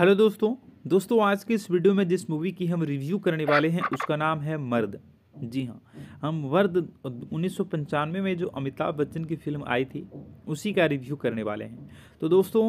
hello दोस्तों दोस्तों आज के इस वीडियो में जिस मूवी की हम रिव्यू करने वाले हैं उसका नाम है मर्द जी हाँ हम वर्द उन्नीस में जो अमिताभ बच्चन की फिल्म आई थी उसी का रिव्यू करने वाले हैं तो दोस्तों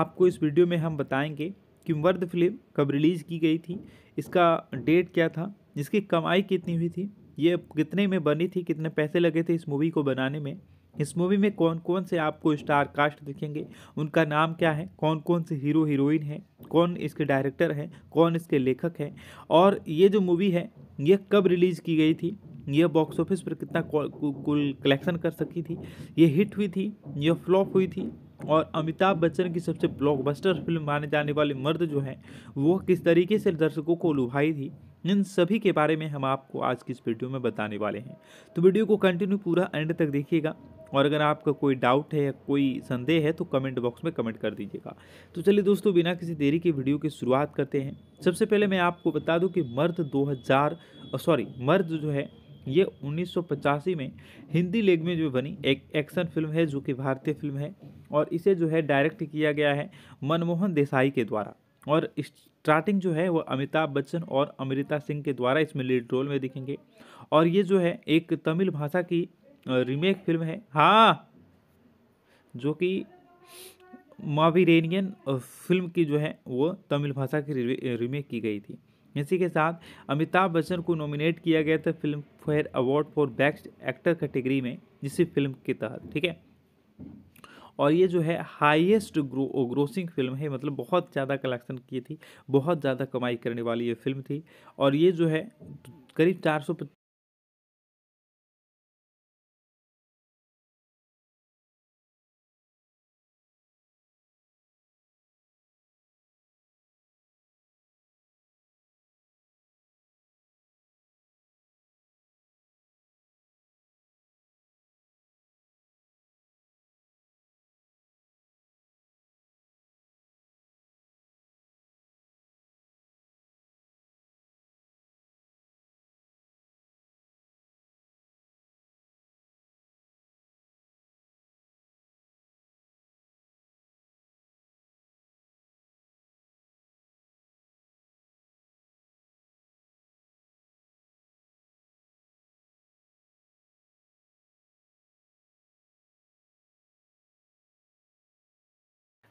आपको इस वीडियो में हम बताएंगे कि वर्द फिल्म कब रिलीज़ की गई थी इसका डेट क्या था इसकी कमाई कितनी हुई थी ये कितने में बनी थी कितने पैसे लगे थे इस मूवी को बनाने में इस मूवी में कौन कौन से आपको स्टार कास्ट दिखेंगे उनका नाम क्या है कौन कौन से हीरो हीरोइन हैं कौन इसके डायरेक्टर हैं कौन इसके लेखक हैं और ये जो मूवी है ये कब रिलीज़ की गई थी यह बॉक्स ऑफिस पर कितना कुल कलेक्शन कर सकी थी ये हिट हुई थी यह फ्लॉप हुई थी और अमिताभ बच्चन की सबसे ब्लॉकबस्टर फिल्म माने जाने वाले मर्द जो हैं वो किस तरीके से दर्शकों को लुभाई थी इन सभी के बारे में हम आपको आज की इस वीडियो में बताने वाले हैं तो वीडियो को कंटिन्यू पूरा एंड तक देखिएगा और अगर आपका कोई डाउट है या कोई संदेह है तो कमेंट बॉक्स में कमेंट कर दीजिएगा तो चलिए दोस्तों बिना किसी देरी के वीडियो की शुरुआत करते हैं सबसे पहले मैं आपको बता दूं कि मर्द 2000 सॉरी मर्द जो है ये उन्नीस में हिंदी लेग में जो बनी एक एक्शन फिल्म है जो कि भारतीय फिल्म है और इसे जो है डायरेक्ट किया गया है मनमोहन देसाई के द्वारा और स्टार्टिंग जो है वो अमिताभ बच्चन और अमृता सिंह के द्वारा इसमें लीड रोल में दिखेंगे और ये जो है एक तमिल भाषा की रीमेक फिल्म है हाँ जो कि मावीरेनियन फिल्म की जो है वो तमिल भाषा की रीमेक की गई थी इसी के साथ अमिताभ बच्चन को नॉमिनेट किया गया था Filmfare award for best actor category में इसी फिल्म के तहत ठीक है और ये जो है हाईएस्ट ग्रो ग्रोसिंग फिल्म है मतलब बहुत ज़्यादा कलेक्शन की थी बहुत ज़्यादा कमाई करने वाली ये फिल्म थी और ये जो है करीब चार सौ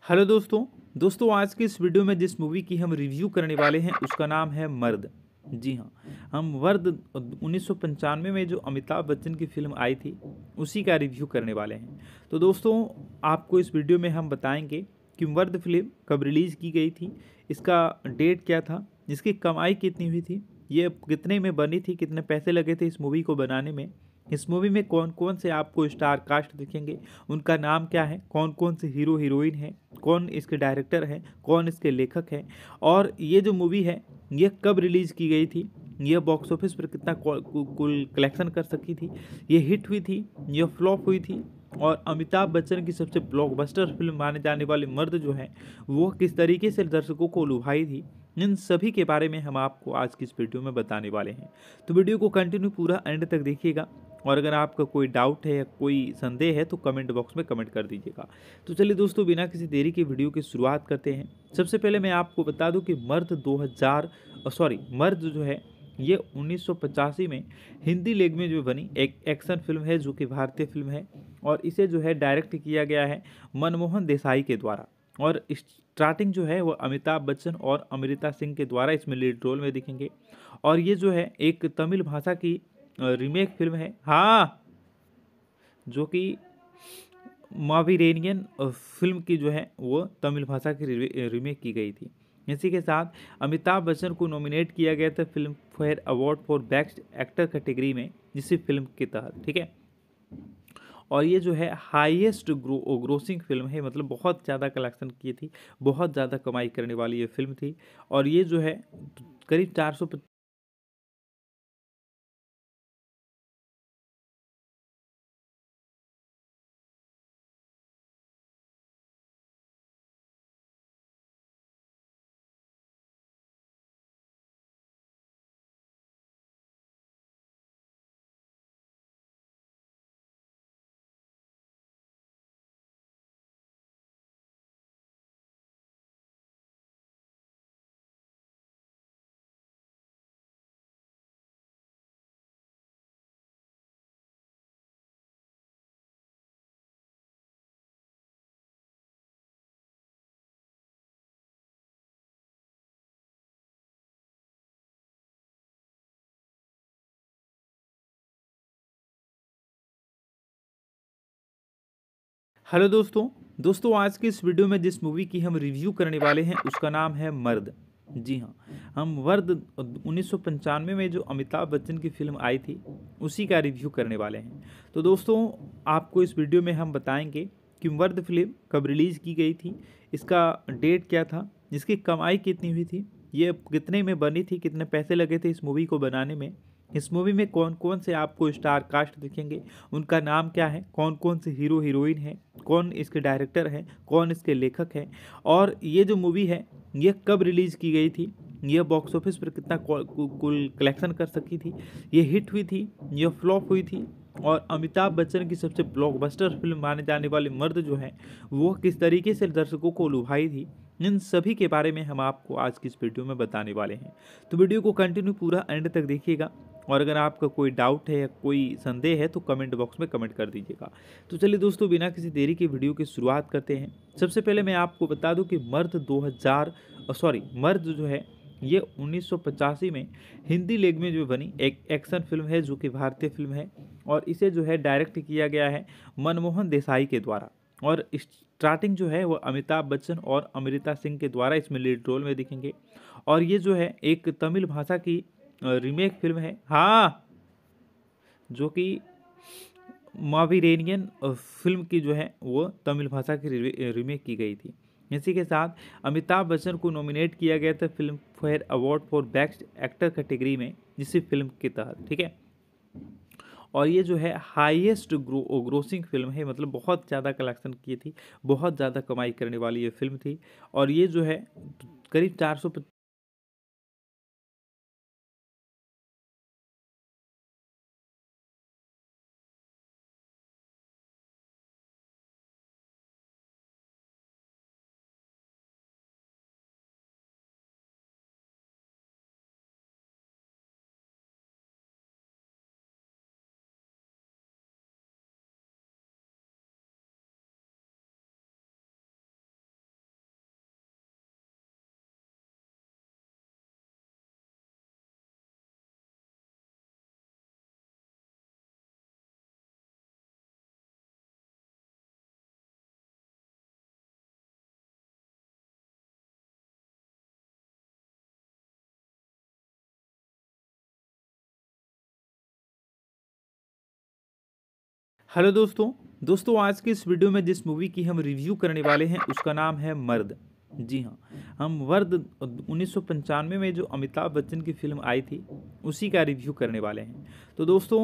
हेलो दोस्तों दोस्तों आज के इस वीडियो में जिस मूवी की हम रिव्यू करने वाले हैं उसका नाम है मर्द जी हाँ हम वर्द उन्नीस में जो अमिताभ बच्चन की फिल्म आई थी उसी का रिव्यू करने वाले हैं तो दोस्तों आपको इस वीडियो में हम बताएंगे कि वर्द फिल्म कब रिलीज़ की गई थी इसका डेट क्या था इसकी कमाई कितनी हुई थी ये कितने में बनी थी कितने पैसे लगे थे इस मूवी को बनाने में इस मूवी में कौन कौन से आपको स्टार कास्ट दिखेंगे उनका नाम क्या है कौन कौन से हीरो हीरोइन हैं कौन इसके डायरेक्टर हैं कौन इसके लेखक हैं और ये जो मूवी है ये कब रिलीज़ की गई थी यह बॉक्स ऑफिस पर कितना कुल कलेक्शन कर सकी थी ये हिट हुई थी यह फ्लॉप हुई थी और अमिताभ बच्चन की सबसे ब्लॉकबस्टर फिल्म माने जाने वाले मर्द जो हैं वो किस तरीके से दर्शकों को लुभाई थी इन सभी के बारे में हम आपको आज की इस वीडियो में बताने वाले हैं तो वीडियो को कंटिन्यू पूरा एंड तक देखिएगा और अगर आपका कोई डाउट है या कोई संदेह है तो कमेंट बॉक्स में कमेंट कर दीजिएगा तो चलिए दोस्तों बिना किसी देरी के वीडियो की शुरुआत करते हैं सबसे पहले मैं आपको बता दूं कि मर्द 2000 सॉरी मर्द जो है ये उन्नीस में हिंदी लैंग्वेज में बनी एक एक्शन फिल्म है जो कि भारतीय फिल्म है और इसे जो है डायरेक्ट किया गया है मनमोहन देसाई के द्वारा और स्टार्टिंग जो है वो अमिताभ बच्चन और अमृता सिंह के द्वारा इसमें लीड रोल में दिखेंगे और ये जो है एक तमिल भाषा की रीमेक फिल्म है हाँ जो कि मावीरेनियन फिल्म की जो है वो तमिल भाषा की रीमेक की गई थी इसी के साथ अमिताभ बच्चन को नॉमिनेट किया गया था Filmfare award for best actor category में जिस फिल्म के तहत ठीक है और ये जो है हाईएस्ट ग्रो ग्रोसिंग फिल्म है मतलब बहुत ज़्यादा कलेक्शन की थी बहुत ज़्यादा कमाई करने वाली ये फिल्म थी और ये जो है करीब चार सौ हेलो दोस्तों दोस्तों आज के इस वीडियो में जिस मूवी की हम रिव्यू करने वाले हैं उसका नाम है मर्द जी हाँ हम वर्द उन्नीस में जो अमिताभ बच्चन की फिल्म आई थी उसी का रिव्यू करने वाले हैं तो दोस्तों आपको इस वीडियो में हम बताएंगे कि वर्द फिल्म कब रिलीज़ की गई थी इसका डेट क्या था इसकी कमाई कितनी हुई थी ये कितने में बनी थी कितने पैसे लगे थे इस मूवी को बनाने में इस मूवी में कौन कौन से आपको स्टार कास्ट दिखेंगे उनका नाम क्या है कौन कौन से हीरो हीरोइन हैं कौन इसके डायरेक्टर हैं कौन इसके लेखक हैं और ये जो मूवी है ये कब रिलीज़ की गई थी यह बॉक्स ऑफिस पर कितना कुल कलेक्शन कर सकी थी ये हिट हुई थी यह फ्लॉप हुई थी और अमिताभ बच्चन की सबसे ब्लॉकबस्टर फिल्म माने जाने वाले मर्द जो हैं वो किस तरीके से दर्शकों को लुभाई थी इन सभी के बारे में हम आपको आज की इस वीडियो में बताने वाले हैं तो वीडियो को कंटिन्यू पूरा एंड तक देखिएगा और अगर आपका कोई डाउट है या कोई संदेह है तो कमेंट बॉक्स में कमेंट कर दीजिएगा तो चलिए दोस्तों बिना किसी देरी के वीडियो की शुरुआत करते हैं सबसे पहले मैं आपको बता दूं कि मर्द 2000 सॉरी मर्द जो है ये उन्नीस में हिंदी लैंग्वेज में बनी एक एक्शन फिल्म है जो कि भारतीय फिल्म है और इसे जो है डायरेक्ट किया गया है मनमोहन देसाई के द्वारा और स्टार्टिंग जो है वो अमिताभ बच्चन और अमृता सिंह के द्वारा इसमें लीड रोल में दिखेंगे और ये जो है एक तमिल भाषा की रीमेक फिल्म है हाँ जो कि मावीरेनियन फिल्म की जो है वो तमिल भाषा की रीमेक की गई थी इसी के साथ अमिताभ बच्चन को नॉमिनेट किया गया था Filmfare award for best actor category में जिस फिल्म के तहत ठीक है और ये जो है हाईएस्ट ग्रो ग्रोसिंग फिल्म है मतलब बहुत ज़्यादा कलेक्शन की थी बहुत ज़्यादा कमाई करने वाली ये फिल्म थी और ये जो है करीब चार सौ हेलो दोस्तों दोस्तों आज के इस वीडियो में जिस मूवी की हम रिव्यू करने वाले हैं उसका नाम है मर्द जी हाँ हम मर्द उन्नीस में जो अमिताभ बच्चन की फिल्म आई थी उसी का रिव्यू करने वाले हैं तो दोस्तों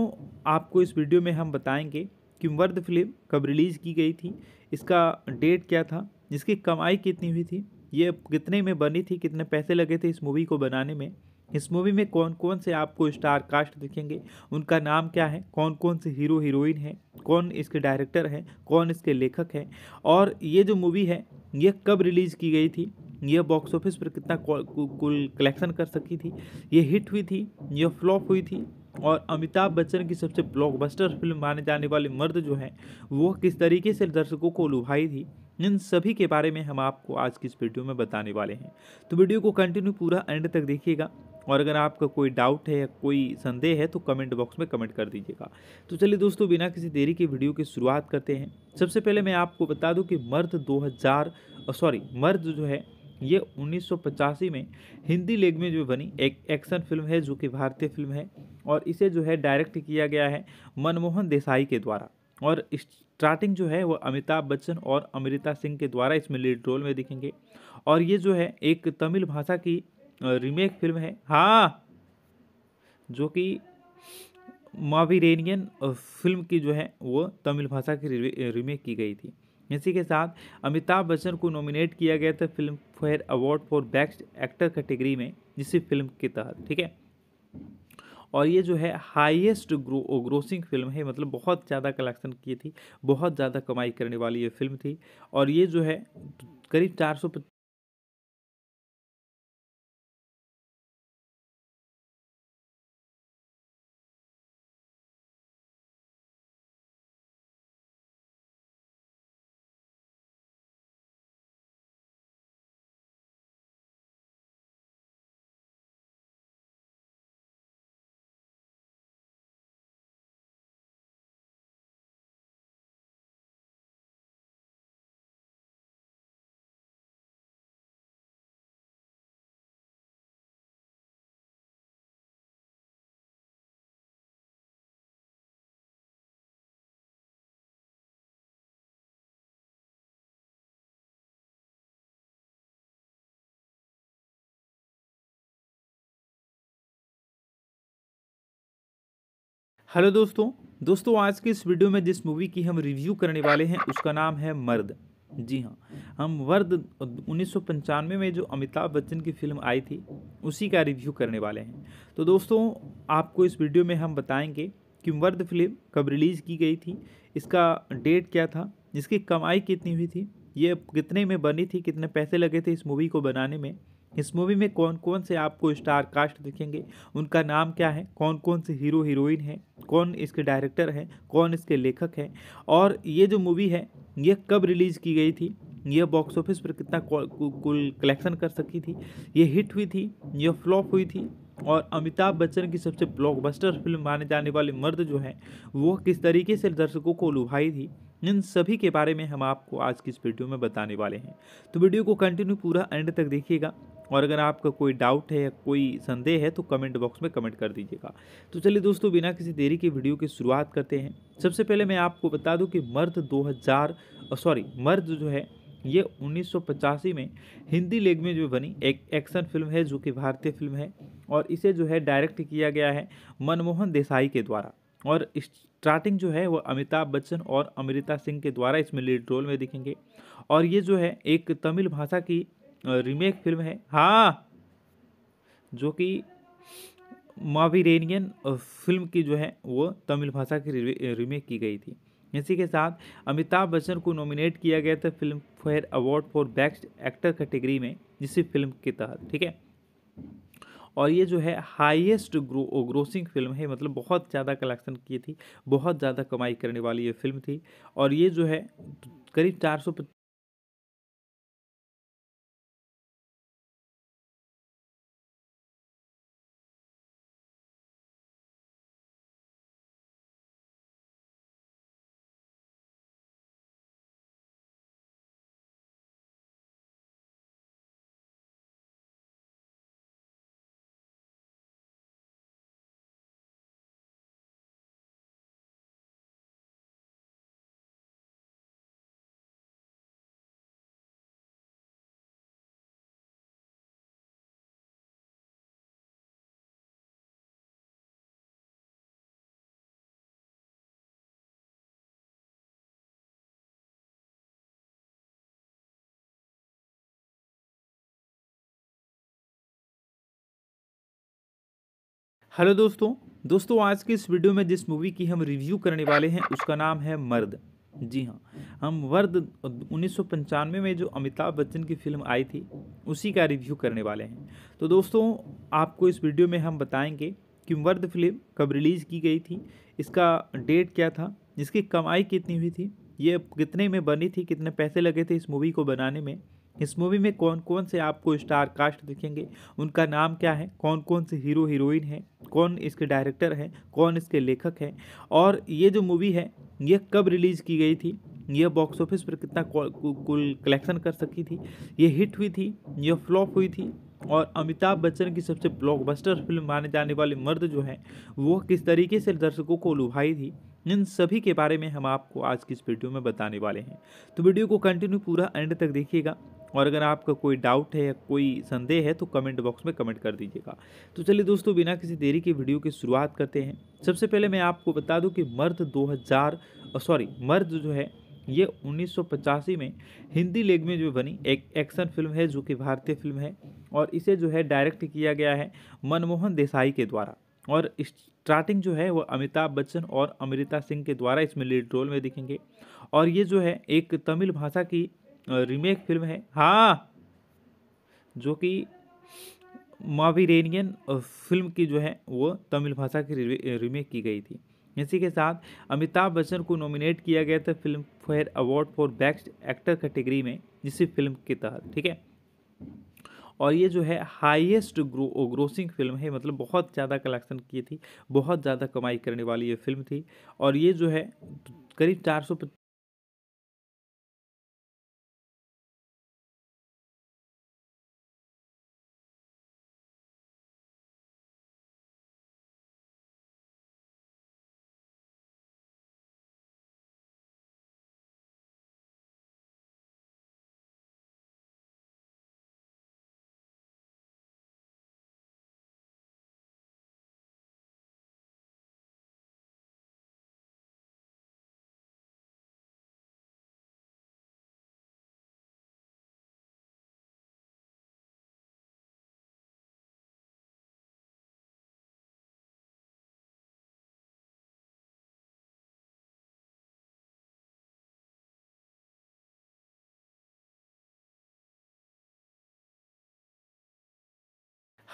आपको इस वीडियो में हम बताएंगे कि मर्द फिल्म कब रिलीज़ की गई थी इसका डेट क्या था इसकी कमाई कितनी हुई थी ये कितने में बनी थी कितने पैसे लगे थे इस मूवी को बनाने में इस मूवी में कौन कौन से आपको स्टार कास्ट दिखेंगे उनका नाम क्या है कौन कौन से हीरो हीरोइन हैं कौन इसके डायरेक्टर हैं कौन इसके लेखक हैं और ये जो मूवी है ये कब रिलीज़ की गई थी यह बॉक्स ऑफिस पर कितना कुल कलेक्शन कर सकी थी ये हिट हुई थी यह फ्लॉप हुई थी और अमिताभ बच्चन की सबसे ब्लॉकबस्टर फिल्म माने जाने वाले मर्द जो हैं वो किस तरीके से दर्शकों को लुभाई थी इन सभी के बारे में हम आपको आज की इस वीडियो में बताने वाले हैं तो वीडियो को कंटिन्यू पूरा एंड तक देखिएगा और अगर आपका कोई डाउट है या कोई संदेह है तो कमेंट बॉक्स में कमेंट कर दीजिएगा तो चलिए दोस्तों बिना किसी देरी के वीडियो की शुरुआत करते हैं सबसे पहले मैं आपको बता दूं कि मर्द 2000 सॉरी मर्द जो है ये उन्नीस में हिंदी लैंग्वेज में बनी एक एक्शन फिल्म है जो कि भारतीय फिल्म है और इसे जो है डायरेक्ट किया गया है मनमोहन देसाई के द्वारा और इस स्टार्टिंग जो है वो अमिताभ बच्चन और अमृता सिंह के द्वारा इसमें लीड रोल में दिखेंगे और ये जो है एक तमिल भाषा की रीमेक फिल्म है हाँ जो कि मावीरेनियन फिल्म की जो है वो तमिल भाषा की रीमेक की गई थी इसी के साथ अमिताभ बच्चन को नॉमिनेट किया गया था Filmfare award for best actor category में जिस फिल्म के तहत ठीक है और ये जो है हाईएस्ट ग्रो ग्रोसिंग फिल्म है मतलब बहुत ज़्यादा कलेक्शन की थी बहुत ज़्यादा कमाई करने वाली ये फिल्म थी और ये जो है करीब चार सौ हेलो दोस्तों दोस्तों आज के इस वीडियो में जिस मूवी की हम रिव्यू करने वाले हैं उसका नाम है मर्द जी हाँ हम वर्द उन्नीस में जो अमिताभ बच्चन की फिल्म आई थी उसी का रिव्यू करने वाले हैं तो दोस्तों आपको इस वीडियो में हम बताएंगे कि वर्द फिल्म कब रिलीज़ की गई थी इसका डेट क्या था इसकी कमाई कितनी हुई थी ये कितने में बनी थी कितने पैसे लगे थे इस मूवी को बनाने में इस मूवी में कौन कौन से आपको स्टार कास्ट दिखेंगे उनका नाम क्या है कौन कौन से हीरो हीरोइन हैं कौन इसके डायरेक्टर हैं कौन इसके लेखक हैं और ये जो मूवी है ये कब रिलीज़ की गई थी यह बॉक्स ऑफिस पर कितना कुल कलेक्शन कर सकी थी ये हिट हुई थी यह फ्लॉप हुई थी और अमिताभ बच्चन की सबसे ब्लॉकबस्टर फिल्म माने जाने वाले मर्द जो हैं वो किस तरीके से दर्शकों को लुभाई थी इन सभी के बारे में हम आपको आज की इस वीडियो में बताने वाले हैं तो वीडियो को कंटिन्यू पूरा एंड तक देखिएगा और अगर आपका कोई डाउट है या कोई संदेह है तो कमेंट बॉक्स में कमेंट कर दीजिएगा तो चलिए दोस्तों बिना किसी देरी के वीडियो की शुरुआत करते हैं सबसे पहले मैं आपको बता दूं कि मर्द 2000 सॉरी मर्द जो है ये उन्नीस में हिंदी लैंग्वेज में बनी एक एक्शन फिल्म है जो कि भारतीय फिल्म है और इसे जो है डायरेक्ट किया गया है मनमोहन देसाई के द्वारा और इस स्टार्टिंग जो है वो अमिताभ बच्चन और अमृता सिंह के द्वारा इसमें लीड रोल में दिखेंगे और ये जो है एक तमिल भाषा की रीमेक फिल्म है हाँ जो कि मावीरेनियन फिल्म की जो है वो तमिल भाषा की रीमेक की गई थी इसी के साथ अमिताभ बच्चन को नॉमिनेट किया गया था Filmfare award for best actor category में जिस फिल्म के तहत ठीक है और ये जो है हाईएस्ट ग्रो ग्रोसिंग फिल्म है मतलब बहुत ज़्यादा कलेक्शन की थी बहुत ज़्यादा कमाई करने वाली ये फिल्म थी और ये जो है करीब चार सौ हेलो दोस्तों दोस्तों आज के इस वीडियो में जिस मूवी की हम रिव्यू करने वाले हैं उसका नाम है मर्द जी हाँ हम वर्द उन्नीस में जो अमिताभ बच्चन की फिल्म आई थी उसी का रिव्यू करने वाले हैं तो दोस्तों आपको इस वीडियो में हम बताएंगे कि वर्द फिल्म कब रिलीज़ की गई थी इसका डेट क्या था इसकी कमाई कितनी हुई थी ये कितने में बनी थी कितने पैसे लगे थे इस मूवी को बनाने में इस मूवी में कौन कौन से आपको स्टार कास्ट दिखेंगे उनका नाम क्या है कौन कौन से हीरो हीरोइन हैं कौन इसके डायरेक्टर हैं कौन इसके लेखक हैं और ये जो मूवी है ये कब रिलीज़ की गई थी यह बॉक्स ऑफिस पर कितना कुल कलेक्शन कर सकी थी ये हिट हुई थी यह फ्लॉप हुई थी और अमिताभ बच्चन की सबसे ब्लॉकबस्टर फिल्म माने जाने वाले मर्द जो हैं वो किस तरीके से दर्शकों को लुभाई थी इन सभी के बारे में हम आपको आज की इस वीडियो में बताने वाले हैं तो वीडियो को कंटिन्यू पूरा एंड तक देखिएगा और अगर आपका कोई डाउट है या कोई संदेह है तो कमेंट बॉक्स में कमेंट कर दीजिएगा तो चलिए दोस्तों बिना किसी देरी के वीडियो की शुरुआत करते हैं सबसे पहले मैं आपको बता दूं कि मर्द 2000 सॉरी मर्द जो है ये उन्नीस में हिंदी लैंग्वेज में बनी एक एक्शन फिल्म है जो कि भारतीय फिल्म है और इसे जो है डायरेक्ट किया गया है मनमोहन देसाई के द्वारा और स्टार्टिंग जो है वो अमिताभ बच्चन और अमृता सिंह के द्वारा इसमें लीड रोल में दिखेंगे और ये जो है एक तमिल भाषा की रीमेक फिल्म है हाँ जो कि मावीरेनियन फिल्म की जो है वो तमिल भाषा की रीमेक की गई थी इसी के साथ अमिताभ बच्चन को नॉमिनेट किया गया था Filmfare award for best actor category में जिस फिल्म के तहत ठीक है और ये जो है हाईएस्ट ग्रो ग्रोसिंग फिल्म है मतलब बहुत ज़्यादा कलेक्शन की थी बहुत ज़्यादा कमाई करने वाली ये फिल्म थी और ये जो है करीब चार सौ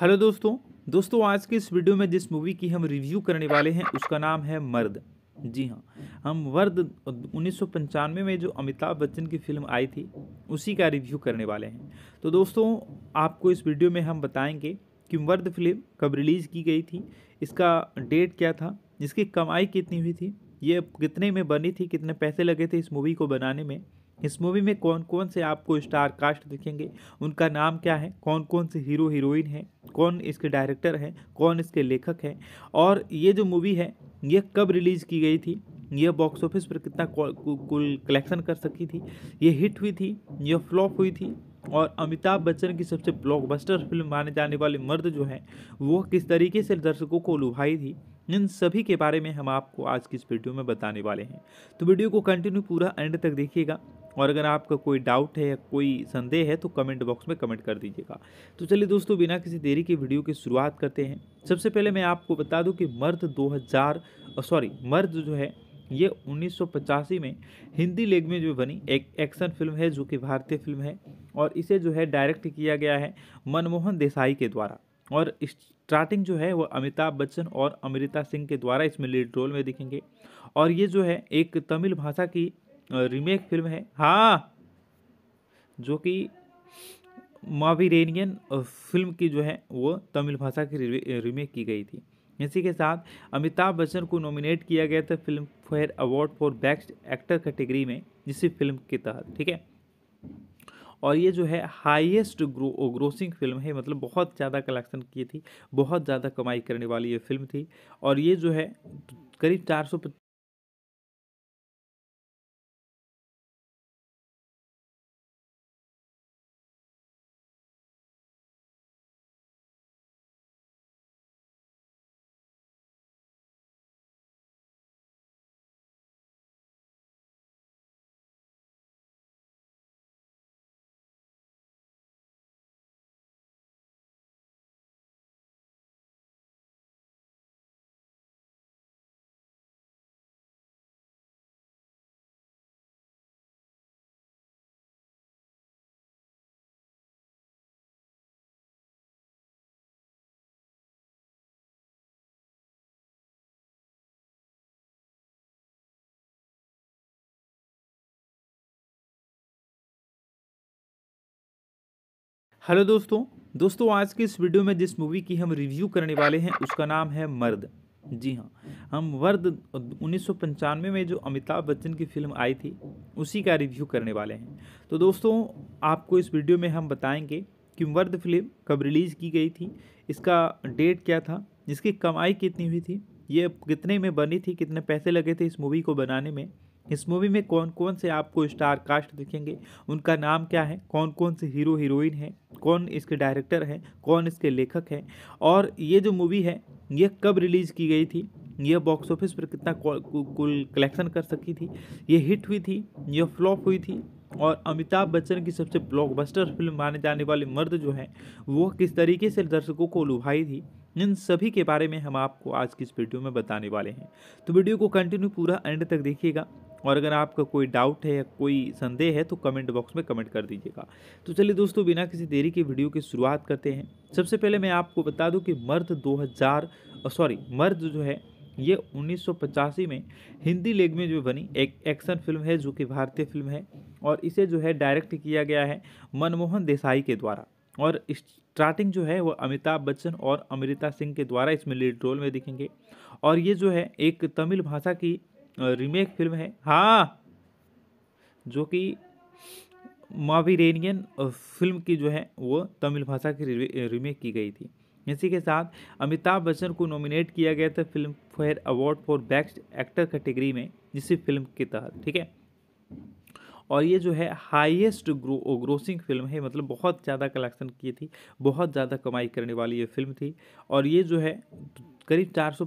हेलो दोस्तों दोस्तों आज के इस वीडियो में जिस मूवी की हम रिव्यू करने वाले हैं उसका नाम है मर्द जी हाँ हम वर्द उन्नीस में जो अमिताभ बच्चन की फिल्म आई थी उसी का रिव्यू करने वाले हैं तो दोस्तों आपको इस वीडियो में हम बताएंगे कि वर्द फिल्म कब रिलीज़ की गई थी इसका डेट क्या था इसकी कमाई कितनी हुई थी ये कितने में बनी थी कितने पैसे लगे थे इस मूवी को बनाने में इस मूवी में कौन कौन से आपको स्टार कास्ट दिखेंगे उनका नाम क्या है कौन कौन से हीरो हीरोइन हैं कौन इसके डायरेक्टर हैं कौन इसके लेखक हैं और ये जो मूवी है ये कब रिलीज़ की गई थी यह बॉक्स ऑफिस पर कितना कुल कलेक्शन कर सकी थी ये हिट हुई थी यह फ्लॉप हुई थी और अमिताभ बच्चन की सबसे ब्लॉकबस्टर फिल्म माने जाने वाले मर्द जो हैं वो किस तरीके से दर्शकों को लुभाई थी इन सभी के बारे में हम आपको आज की इस वीडियो में बताने वाले हैं तो वीडियो को कंटिन्यू पूरा एंड तक देखिएगा और अगर आपका कोई डाउट है या कोई संदेह है तो कमेंट बॉक्स में कमेंट कर दीजिएगा तो चलिए दोस्तों बिना किसी देरी के वीडियो की शुरुआत करते हैं सबसे पहले मैं आपको बता दूं कि मर्द 2000 सॉरी मर्द जो है ये उन्नीस में हिंदी लैंग्वेज में बनी एक एक्शन फिल्म है जो कि भारतीय फिल्म है और इसे जो है डायरेक्ट किया गया है मनमोहन देसाई के द्वारा और स्टार्टिंग जो है वो अमिताभ बच्चन और अमृता सिंह के द्वारा इसमें लीड रोल में दिखेंगे और ये जो है एक तमिल भाषा की रीमेक फिल्म है हाँ जो कि मावीरेनियन फिल्म की जो है वो तमिल भाषा की रीमेक की गई थी इसी के साथ अमिताभ बच्चन को नॉमिनेट किया गया था Filmfare award for best actor category में जिसी फिल्म के तहत ठीक है और ये जो है हाईएस्ट ग्रो ग्रोसिंग फिल्म है मतलब बहुत ज़्यादा कलेक्शन की थी बहुत ज़्यादा कमाई करने वाली ये फिल्म थी और ये जो है करीब चार सौ हेलो दोस्तों दोस्तों आज के इस वीडियो में जिस मूवी की हम रिव्यू करने वाले हैं उसका नाम है मर्द जी हाँ हम मर्द उन्नीस में जो अमिताभ बच्चन की फिल्म आई थी उसी का रिव्यू करने वाले हैं तो दोस्तों आपको इस वीडियो में हम बताएंगे कि मर्द फिल्म कब रिलीज़ की गई थी इसका डेट क्या था इसकी कमाई कितनी हुई थी ये कितने में बनी थी कितने पैसे लगे थे इस मूवी को बनाने में इस मूवी में कौन कौन से आपको स्टार कास्ट दिखेंगे उनका नाम क्या है कौन कौन से हीरो हीरोइन हैं कौन इसके डायरेक्टर हैं कौन इसके लेखक हैं और ये जो मूवी है ये कब रिलीज़ की गई थी यह बॉक्स ऑफिस पर कितना कुल कलेक्शन कर सकी थी ये हिट हुई थी यह फ्लॉप हुई थी और अमिताभ बच्चन की सबसे ब्लॉकबस्टर फिल्म माने जाने वाले मर्द जो हैं वो किस तरीके से दर्शकों को लुभाई थी इन सभी के बारे में हम आपको आज की इस वीडियो में बताने वाले हैं तो वीडियो को कंटिन्यू पूरा एंड तक देखिएगा और अगर आपका कोई डाउट है या कोई संदेह है तो कमेंट बॉक्स में कमेंट कर दीजिएगा तो चलिए दोस्तों बिना किसी देरी के वीडियो की शुरुआत करते हैं सबसे पहले मैं आपको बता दूं कि मर्द 2000 सॉरी मर्द जो है ये उन्नीस में हिंदी लेग में जो बनी एक एक्शन फिल्म है जो कि भारतीय फिल्म है और इसे जो है डायरेक्ट किया गया है मनमोहन देसाई के द्वारा और इस स्टार्टिंग जो है वो अमिताभ बच्चन और अमृता सिंह के द्वारा इसमें लीड रोल में दिखेंगे और ये जो है एक तमिल भाषा की रीमेक फिल्म है हाँ जो कि मावीरेनियन फिल्म की जो है वो तमिल भाषा की रीमेक की गई थी इसी के साथ अमिताभ बच्चन को नॉमिनेट किया गया था Filmfare award for best actor category में जिस फिल्म के तहत ठीक है और ये जो है हाईएस्ट ग्रो ग्रोसिंग फिल्म है मतलब बहुत ज़्यादा कलेक्शन की थी बहुत ज़्यादा कमाई करने वाली ये फिल्म थी और ये जो है करीब चार सौ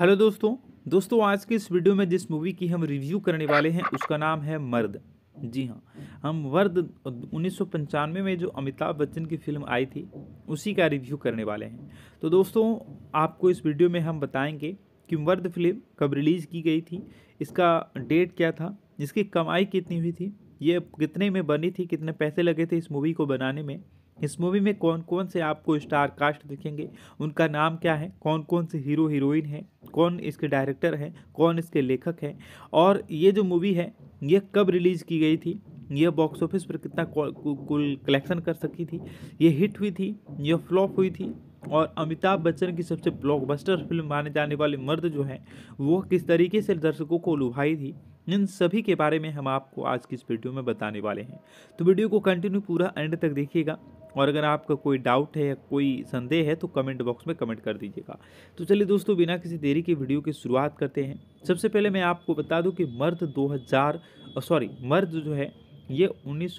हेलो दोस्तों दोस्तों आज के इस वीडियो में जिस मूवी की हम रिव्यू करने वाले हैं उसका नाम है मर्द जी हाँ हम वर्द उन्नीस में जो अमिताभ बच्चन की फिल्म आई थी उसी का रिव्यू करने वाले हैं तो दोस्तों आपको इस वीडियो में हम बताएंगे कि वर्द फिल्म कब रिलीज़ की गई थी इसका डेट क्या था इसकी कमाई कितनी हुई थी ये कितने में बनी थी कितने पैसे लगे थे इस मूवी को बनाने में इस मूवी में कौन कौन से आपको स्टार कास्ट दिखेंगे उनका नाम क्या है कौन कौन से हीरो हीरोइन हैं कौन इसके डायरेक्टर हैं कौन इसके लेखक हैं और ये जो मूवी है ये कब रिलीज़ की गई थी यह बॉक्स ऑफिस पर कितना कुल कलेक्शन कर सकी थी ये हिट हुई थी यह फ्लॉप हुई थी और अमिताभ बच्चन की सबसे ब्लॉकबस्टर फिल्म माने जाने वाले मर्द जो हैं वो किस तरीके से दर्शकों को लुभाई थी इन सभी के बारे में हम आपको आज की इस वीडियो में बताने वाले हैं तो वीडियो को कंटिन्यू पूरा एंड तक देखिएगा और अगर आपका कोई डाउट है या कोई संदेह है तो कमेंट बॉक्स में कमेंट कर दीजिएगा तो चलिए दोस्तों बिना किसी देरी के वीडियो की शुरुआत करते हैं सबसे पहले मैं आपको बता दूं कि मर्द 2000 सॉरी मर्द जो है ये उन्नीस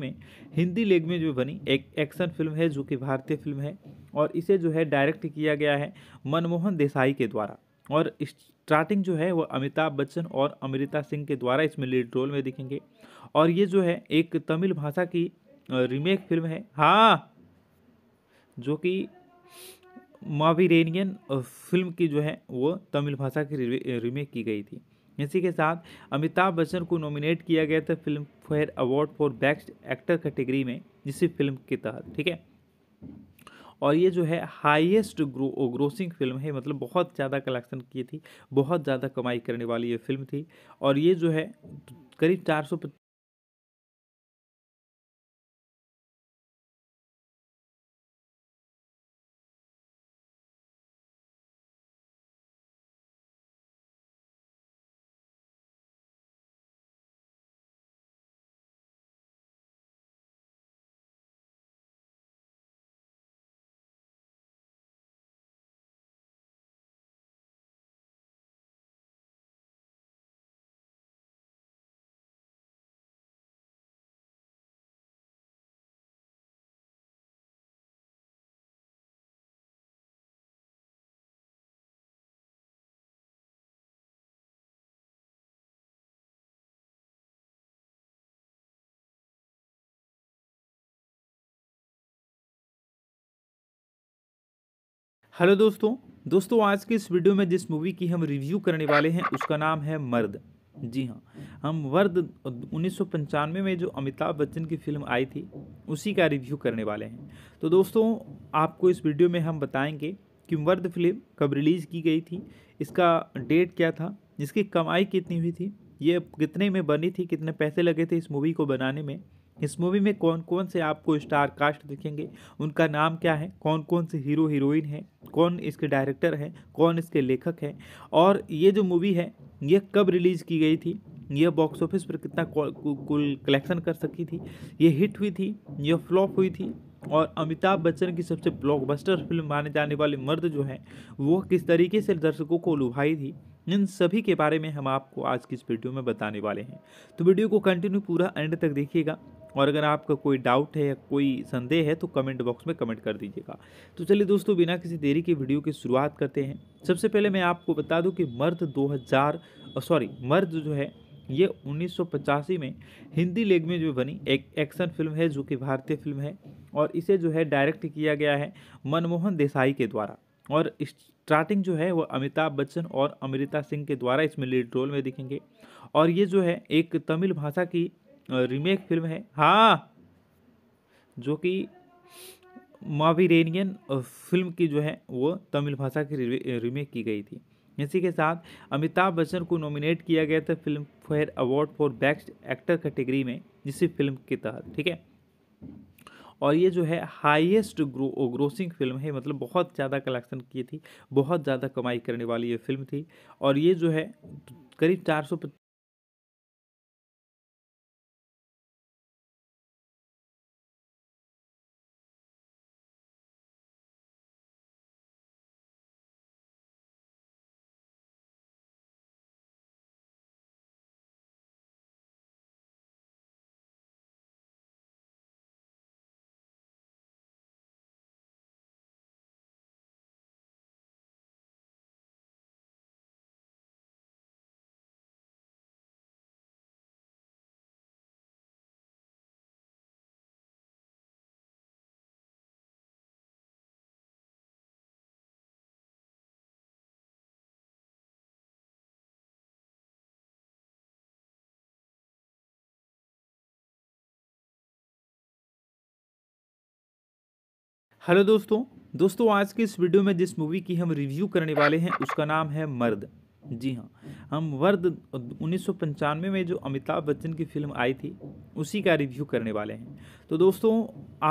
में हिंदी लैंग्वेज में बनी एक एक्शन फिल्म है जो कि भारतीय फिल्म है और इसे जो है डायरेक्ट किया गया है मनमोहन देसाई के द्वारा और स्टार्टिंग जो है वो अमिताभ बच्चन और अमृता सिंह के द्वारा इसमें लीड रोल में दिखेंगे और ये जो है एक तमिल भाषा की रीमेक फिल्म है हाँ जो कि मावीरेनियन फिल्म की जो है वो तमिल भाषा की रीमेक की गई थी इसी के साथ अमिताभ बच्चन को नॉमिनेट किया गया था Filmfare award for best actor category में जिसी फिल्म के तहत ठीक है और ये जो है हाईएस्ट ग्रो ग्रोसिंग फिल्म है मतलब बहुत ज़्यादा कलेक्शन की थी बहुत ज़्यादा कमाई करने वाली ये फिल्म थी और ये जो है करीब चार सौ हेलो दोस्तों दोस्तों आज के इस वीडियो में जिस मूवी की हम रिव्यू करने वाले हैं उसका नाम है मर्द जी हाँ हम मर्द उन्नीस में जो अमिताभ बच्चन की फिल्म आई थी उसी का रिव्यू करने वाले हैं तो दोस्तों आपको इस वीडियो में हम बताएंगे कि मर्द फिल्म कब रिलीज़ की गई थी इसका डेट क्या था इसकी कमाई कितनी हुई थी ये कितने में बनी थी कितने पैसे लगे थे इस मूवी को बनाने में इस मूवी में कौन कौन से आपको स्टार कास्ट दिखेंगे उनका नाम क्या है कौन कौन से हीरो हीरोइन हैं कौन इसके डायरेक्टर हैं कौन इसके लेखक हैं और ये जो मूवी है ये कब रिलीज़ की गई थी यह बॉक्स ऑफिस पर कितना कुल कलेक्शन कर सकी थी ये हिट हुई थी यह फ्लॉप हुई थी और अमिताभ बच्चन की सबसे ब्लॉकबस्टर फिल्म माने जाने वाले मर्द जो हैं वो किस तरीके से दर्शकों को लुभाई थी इन सभी के बारे में हम आपको आज की इस वीडियो में बताने वाले हैं तो वीडियो को कंटिन्यू पूरा एंड तक देखिएगा और अगर आपका कोई डाउट है या कोई संदेह है तो कमेंट बॉक्स में कमेंट कर दीजिएगा तो चलिए दोस्तों बिना किसी देरी के वीडियो की शुरुआत करते हैं सबसे पहले मैं आपको बता दूं कि मर्द 2000 सॉरी मर्द जो है ये उन्नीस में हिंदी लैंग्वेज में बनी एक एक्शन फिल्म है जो कि भारतीय फिल्म है और इसे जो है डायरेक्ट किया गया है मनमोहन देसाई के द्वारा और स्टार्टिंग जो है वो अमिताभ बच्चन और अमृता सिंह के द्वारा इसमें लीड रोल में दिखेंगे और ये जो है एक तमिल भाषा की रीमेक फिल्म है हाँ जो कि मावीरेनियन फिल्म की जो है वो तमिल भाषा की रीमेक की गई थी इसी के साथ अमिताभ बच्चन को नॉमिनेट किया गया था Filmfare award for best actor category में जिस फिल्म के तहत ठीक है और ये जो है हाईएस्ट ग्रो ग्रोसिंग फिल्म है मतलब बहुत ज़्यादा कलेक्शन की थी बहुत ज़्यादा कमाई करने वाली ये फिल्म थी और ये जो है करीब चार सौ हेलो दोस्तों दोस्तों आज के इस वीडियो में जिस मूवी की हम रिव्यू करने वाले हैं उसका नाम है मर्द जी हाँ हम वर्द उन्नीस में जो अमिताभ बच्चन की फिल्म आई थी उसी का रिव्यू करने वाले हैं तो दोस्तों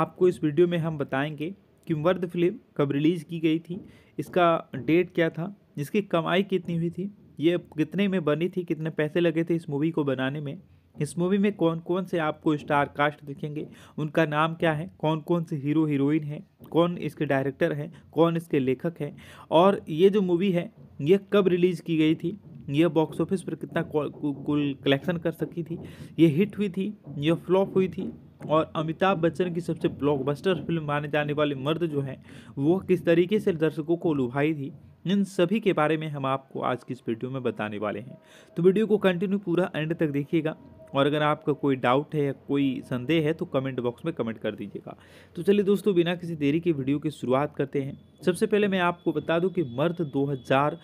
आपको इस वीडियो में हम बताएंगे कि वर्द फिल्म कब रिलीज़ की गई थी इसका डेट क्या था इसकी कमाई कितनी हुई थी ये कितने में बनी थी कितने पैसे लगे थे इस मूवी को बनाने में इस मूवी में कौन कौन से आपको स्टार कास्ट दिखेंगे उनका नाम क्या है कौन कौन से हीरो हीरोइन हैं कौन इसके डायरेक्टर हैं कौन इसके लेखक हैं और ये जो मूवी है ये कब रिलीज़ की गई थी यह बॉक्स ऑफिस पर कितना कुल कलेक्शन कर सकी थी ये हिट हुई थी यह फ्लॉप हुई थी और अमिताभ बच्चन की सबसे ब्लॉकबस्टर फिल्म माने जाने वाले मर्द जो हैं वो किस तरीके से दर्शकों को लुभाई थी इन सभी के बारे में हम आपको आज की इस वीडियो में बताने वाले हैं तो वीडियो को कंटिन्यू पूरा एंड तक देखिएगा और अगर आपका कोई डाउट है या कोई संदेह है तो कमेंट बॉक्स में कमेंट कर दीजिएगा तो चलिए दोस्तों बिना किसी देरी के वीडियो की शुरुआत करते हैं सबसे पहले मैं आपको बता दूं कि मर्द 2000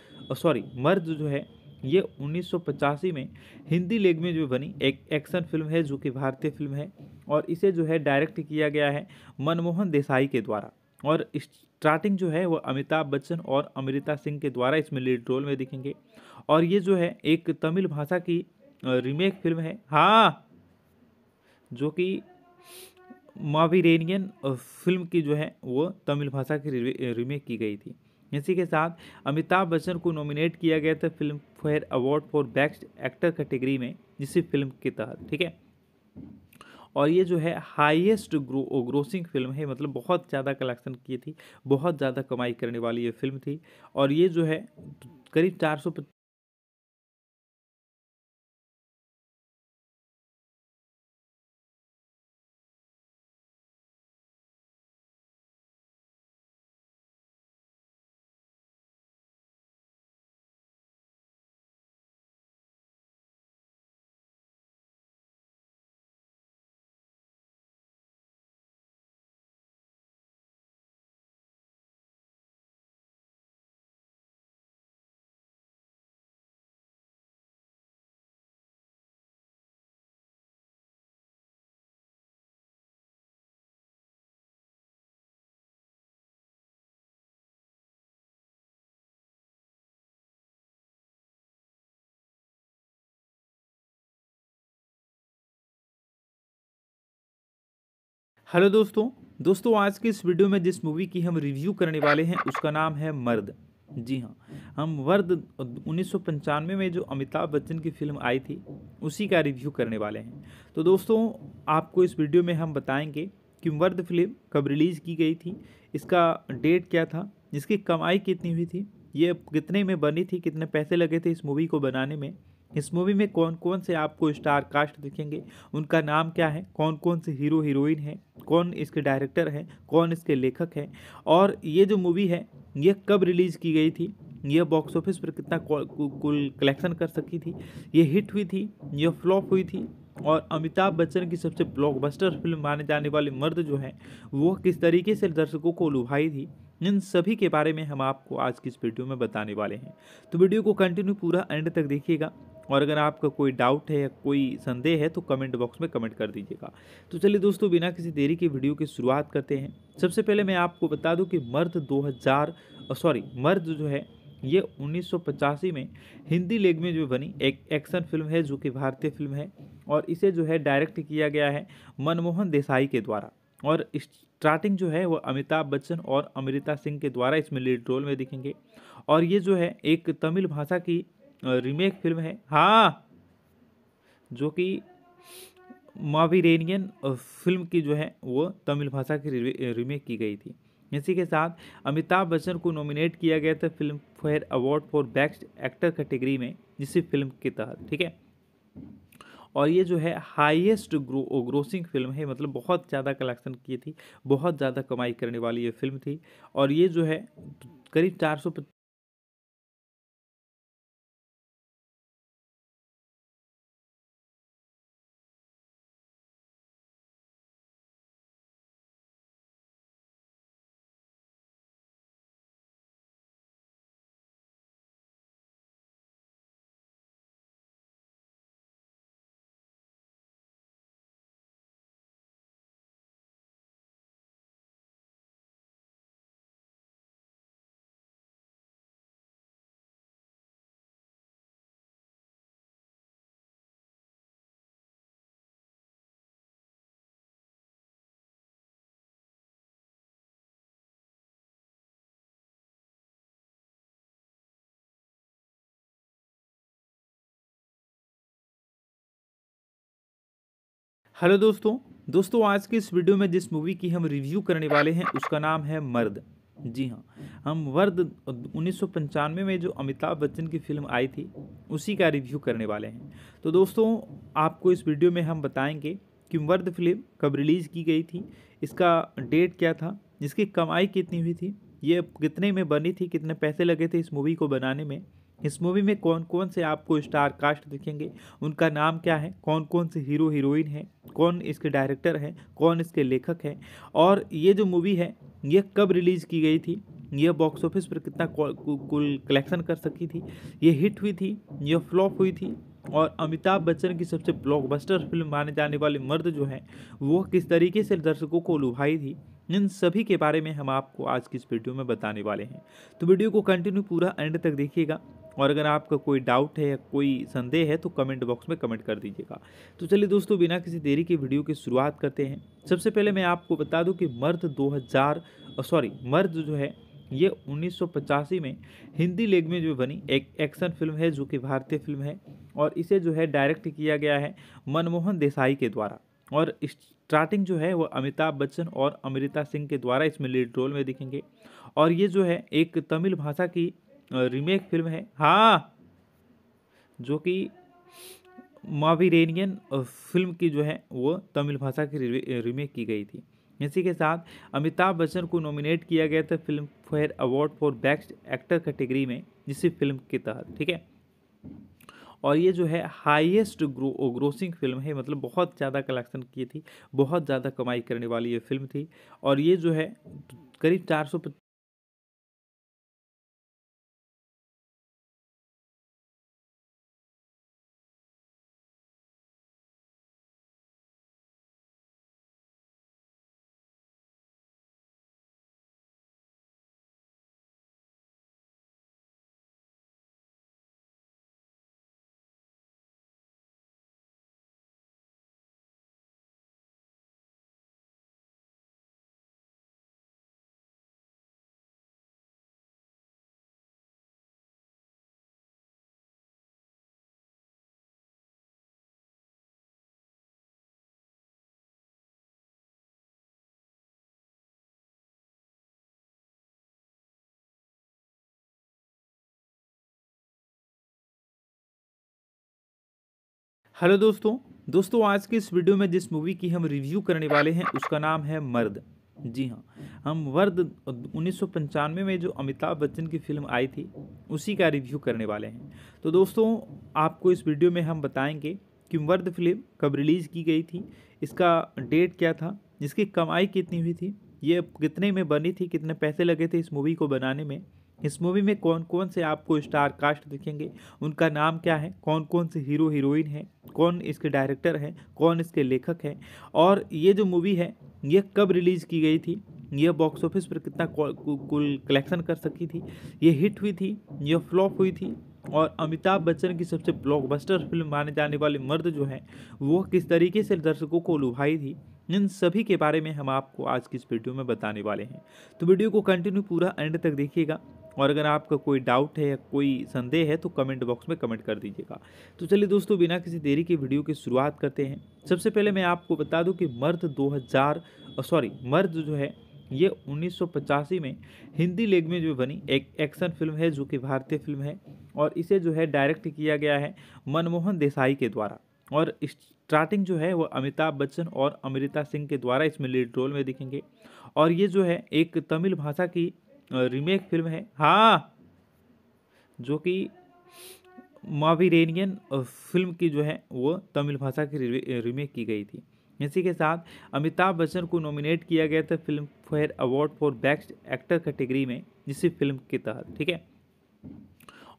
सॉरी मर्द जो है ये उन्नीस में हिंदी लैंग्वेज में जो बनी एक एक्शन फिल्म है जो कि भारतीय फिल्म है और इसे जो है डायरेक्ट किया गया है मनमोहन देसाई के द्वारा और स्टार्टिंग जो है वो अमिताभ बच्चन और अमृता सिंह के द्वारा इसमें लीड रोल में दिखेंगे और ये जो है एक तमिल भाषा की रीमेक फिल्म है हाँ जो कि मावीरेनियन फिल्म की जो है वो तमिल भाषा की रीमेक की गई थी इसी के साथ अमिताभ बच्चन को नॉमिनेट किया गया था Filmfare award for best actor category में जिसी फिल्म के तहत ठीक है और ये जो है हाईएस्ट ग्रो ग्रोसिंग फिल्म है मतलब बहुत ज़्यादा कलेक्शन की थी बहुत ज़्यादा कमाई करने वाली ये फिल्म थी और ये जो है करीब चार सौ हेलो दोस्तों दोस्तों आज के इस वीडियो में जिस मूवी की हम रिव्यू करने वाले हैं उसका नाम है मर्द जी हाँ हम वर्द उन्नीस में जो अमिताभ बच्चन की फिल्म आई थी उसी का रिव्यू करने वाले हैं तो दोस्तों आपको इस वीडियो में हम बताएंगे कि वर्द फिल्म कब रिलीज़ की गई थी इसका डेट क्या था इसकी कमाई कितनी हुई थी ये कितने में बनी थी कितने पैसे लगे थे इस मूवी को बनाने में इस मूवी में कौन कौन से आपको स्टार कास्ट दिखेंगे उनका नाम क्या है कौन कौन से हीरो हीरोइन हैं कौन इसके डायरेक्टर हैं कौन इसके लेखक हैं और ये जो मूवी है ये कब रिलीज़ की गई थी ये बॉक्स ऑफिस पर कितना कुल कलेक्शन कर सकी थी ये हिट हुई थी ये फ्लॉप हुई थी और अमिताभ बच्चन की सबसे ब्लॉकबस्टर फिल्म माने जाने वाले मर्द जो हैं वो किस तरीके से दर्शकों को लुभाई थी इन सभी के बारे में हम आपको आज की इस वीडियो में बताने वाले हैं तो वीडियो को कंटिन्यू पूरा एंड तक देखिएगा और अगर आपका कोई डाउट है या कोई संदेह है तो कमेंट बॉक्स में कमेंट कर दीजिएगा तो चलिए दोस्तों बिना किसी देरी के वीडियो की शुरुआत करते हैं सबसे पहले मैं आपको बता दूं कि मर्द 2000 सॉरी मर्द जो है ये उन्नीस में हिंदी लैंग्वेज में जो बनी एक एक्शन फिल्म है जो कि भारतीय फिल्म है और इसे जो है डायरेक्ट किया गया है मनमोहन देसाई के द्वारा और स्टार्टिंग जो है वो अमिताभ बच्चन और अमृता सिंह के द्वारा इसमें लीड रोल में दिखेंगे और ये जो है एक तमिल भाषा की रीमेक फिल्म है हाँ जो कि मावीरेनियन फिल्म की जो है वो तमिल भाषा की रीमेक की गई थी इसी के साथ अमिताभ बच्चन को नॉमिनेट किया गया था Filmfare award for best actor category में जिस फिल्म के तहत ठीक है और ये जो है हाईएस्ट ग्रो ग्रोसिंग फिल्म है मतलब बहुत ज़्यादा कलेक्शन की थी बहुत ज़्यादा कमाई करने वाली ये फिल्म थी और ये जो है करीब चार सौ हेलो दोस्तों दोस्तों आज के इस वीडियो में जिस मूवी की हम रिव्यू करने वाले हैं उसका नाम है मर्द जी हाँ हम वर्द उन्नीस में जो अमिताभ बच्चन की फिल्म आई थी उसी का रिव्यू करने वाले हैं तो दोस्तों आपको इस वीडियो में हम बताएंगे कि वर्द फिल्म कब रिलीज़ की गई थी इसका डेट क्या था इसकी कमाई कितनी हुई थी ये कितने में बनी थी कितने पैसे लगे थे इस मूवी को बनाने में इस मूवी में कौन कौन से आपको स्टार कास्ट दिखेंगे उनका नाम क्या है कौन कौन से हीरो हीरोइन हैं कौन इसके डायरेक्टर हैं कौन इसके लेखक हैं और ये जो मूवी है ये कब रिलीज़ की गई थी यह बॉक्स ऑफिस पर कितना कुल कलेक्शन कर सकी थी ये हिट हुई थी यह फ्लॉप हुई थी और अमिताभ बच्चन की सबसे ब्लॉकबस्टर फिल्म माने जाने वाले मर्द जो हैं वो किस तरीके से दर्शकों को लुभाई थी इन सभी के बारे में हम आपको आज की इस वीडियो में बताने वाले हैं तो वीडियो को कंटिन्यू पूरा एंड तक देखिएगा और अगर आपका कोई डाउट है या कोई संदेह है तो कमेंट बॉक्स में कमेंट कर दीजिएगा तो चलिए दोस्तों बिना किसी देरी के वीडियो की शुरुआत करते हैं सबसे पहले मैं आपको बता दूं कि मर्द 2000 सॉरी मर्द जो है ये उन्नीस में हिंदी लैंग्वेज में बनी एक एक्शन फिल्म है जो कि भारतीय फिल्म है और इसे जो है डायरेक्ट किया गया है मनमोहन देसाई के द्वारा और स्टार्टिंग जो है वो अमिताभ बच्चन और अमृता सिंह के द्वारा इसमें लीड रोल में दिखेंगे और ये जो है एक तमिल भाषा की रीमेक फिल्म है हाँ जो कि मावीरेनियन फिल्म की जो है वो तमिल भाषा की रीमेक की गई थी इसी के साथ अमिताभ बच्चन को नॉमिनेट किया गया था Filmfare award for best actor category में जिस फिल्म के तहत ठीक है और ये जो है हाईएस्ट ग्रो ग्रोसिंग फिल्म है मतलब बहुत ज़्यादा कलेक्शन की थी बहुत ज़्यादा कमाई करने वाली ये फिल्म थी और ये जो है करीब चार सौ हेलो दोस्तों दोस्तों आज के इस वीडियो में जिस मूवी की हम रिव्यू करने वाले हैं उसका नाम है मर्द जी हाँ हम वर्द उन्नीस में जो अमिताभ बच्चन की फिल्म आई थी उसी का रिव्यू करने वाले हैं तो दोस्तों आपको इस वीडियो में हम बताएंगे कि वर्द फिल्म कब रिलीज़ की गई थी इसका डेट क्या था इसकी कमाई कितनी हुई थी ये कितने में बनी थी कितने पैसे लगे थे इस मूवी को बनाने में इस मूवी में कौन कौन से आपको स्टार कास्ट दिखेंगे उनका नाम क्या है कौन कौन से हीरो हीरोइन हैं कौन इसके डायरेक्टर हैं कौन इसके लेखक हैं और ये जो मूवी है ये कब रिलीज़ की गई थी यह बॉक्स ऑफिस पर कितना कुल कलेक्शन कर सकी थी ये हिट हुई थी यह फ्लॉप हुई थी और अमिताभ बच्चन की सबसे ब्लॉकबस्टर फिल्म माने जाने वाले मर्द जो हैं वो किस तरीके से दर्शकों को लुभाई थी इन सभी के बारे में हम आपको आज की इस वीडियो में बताने वाले हैं तो वीडियो को कंटिन्यू पूरा एंड तक देखिएगा और अगर आपका कोई डाउट है या कोई संदेह है तो कमेंट बॉक्स में कमेंट कर दीजिएगा तो चलिए दोस्तों बिना किसी देरी के वीडियो की शुरुआत करते हैं सबसे पहले मैं आपको बता दूं कि मर्द 2000 सॉरी मर्द जो है ये उन्नीस में हिंदी लैंग्वेज में बनी एक एक्शन फिल्म है जो कि भारतीय फिल्म है और इसे जो है डायरेक्ट किया गया है मनमोहन देसाई के द्वारा और स्टार्टिंग जो है वो अमिताभ बच्चन और अमृता सिंह के द्वारा इसमें लीड रोल में दिखेंगे और ये जो है एक तमिल भाषा की रीमेक फिल्म है हाँ जो कि मावीरेनियन फिल्म की जो है वो तमिल भाषा की रीमेक की गई थी इसी के साथ अमिताभ बच्चन को नॉमिनेट किया गया था Filmfare award for best actor category में जिस फिल्म के तहत ठीक है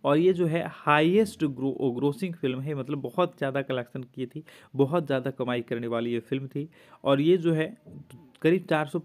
और ये जो है हाईएस्ट ग्रो ग्रोसिंग फिल्म है मतलब बहुत ज़्यादा कलेक्शन की थी बहुत ज़्यादा कमाई करने वाली ये फिल्म थी और ये जो है करीब चार सौ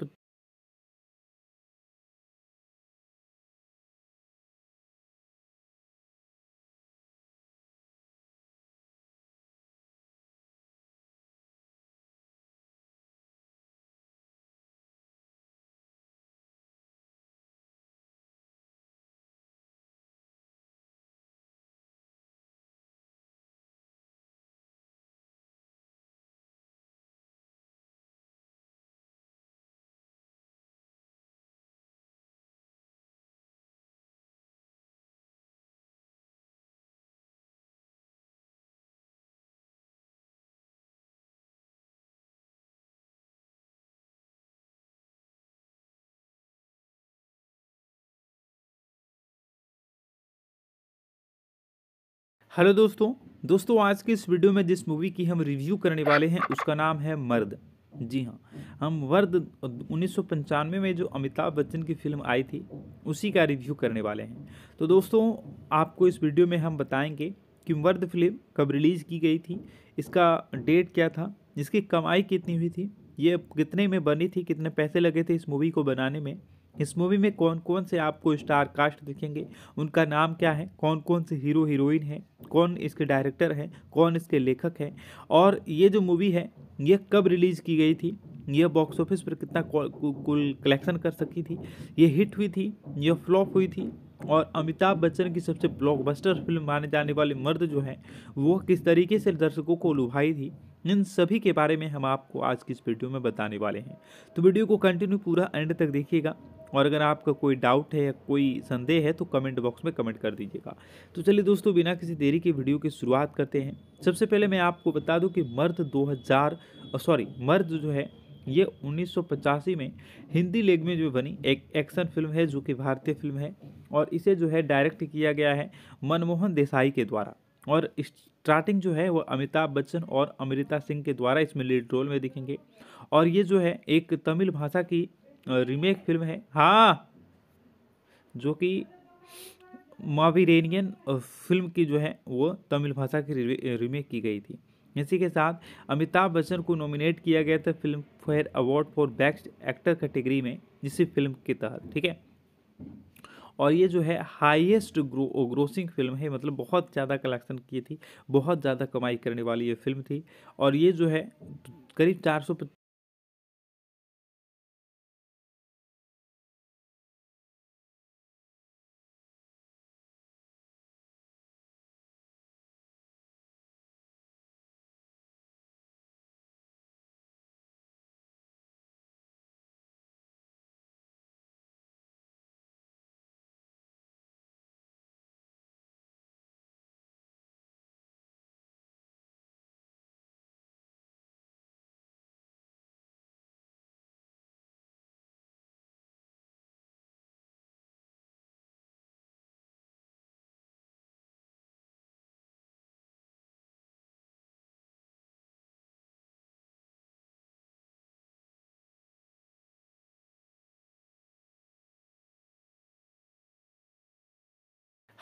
हेलो दोस्तों दोस्तों आज के इस वीडियो में जिस मूवी की हम रिव्यू करने वाले हैं उसका नाम है मर्द जी हाँ हम वर्द उन्नीस में जो अमिताभ बच्चन की फिल्म आई थी उसी का रिव्यू करने वाले हैं तो दोस्तों आपको इस वीडियो में हम बताएंगे कि वर्द फिल्म कब रिलीज़ की गई थी इसका डेट क्या था इसकी कमाई कितनी हुई थी ये कितने में बनी थी कितने पैसे लगे थे इस मूवी को बनाने में इस मूवी में कौन कौन से आपको स्टार कास्ट दिखेंगे उनका नाम क्या है कौन कौन से हीरो हीरोइन हैं कौन इसके डायरेक्टर हैं कौन इसके लेखक हैं और ये जो मूवी है ये कब रिलीज़ की गई थी यह बॉक्स ऑफिस पर कितना कुल कलेक्शन कर सकी थी ये हिट हुई थी यह फ्लॉप हुई थी और अमिताभ बच्चन की सबसे ब्लॉकबस्टर फिल्म माने जाने वाले मर्द जो हैं वो किस तरीके से दर्शकों को लुभाई थी इन सभी के बारे में हम आपको आज की इस वीडियो में बताने वाले हैं तो वीडियो को कंटिन्यू पूरा एंड तक देखिएगा और अगर आपका कोई डाउट है या कोई संदेह है तो कमेंट बॉक्स में कमेंट कर दीजिएगा तो चलिए दोस्तों बिना किसी देरी के वीडियो की शुरुआत करते हैं सबसे पहले मैं आपको बता दूं कि मर्द 2000 सॉरी मर्द जो है ये उन्नीस में हिंदी लैंग्वेज में बनी एक एक्शन फिल्म है जो कि भारतीय फिल्म है और इसे जो है डायरेक्ट किया गया है मनमोहन देसाई के द्वारा और स्टार्टिंग जो है वो अमिताभ बच्चन और अमृता सिंह के द्वारा इसमें लीड रोल में दिखेंगे और ये जो है एक तमिल भाषा की रीमेक फिल्म है हाँ जो कि मावीरेनियन फिल्म की जो है वो तमिल भाषा की रीमेक की गई थी इसी के साथ अमिताभ बच्चन को नॉमिनेट किया गया था Filmfare award for best actor category में जिस फिल्म के तहत ठीक है और ये जो है हाईएस्ट ग्रो ग्रोसिंग फिल्म है मतलब बहुत ज़्यादा कलेक्शन की थी बहुत ज़्यादा कमाई करने वाली ये फिल्म थी और ये जो है करीब चार सौ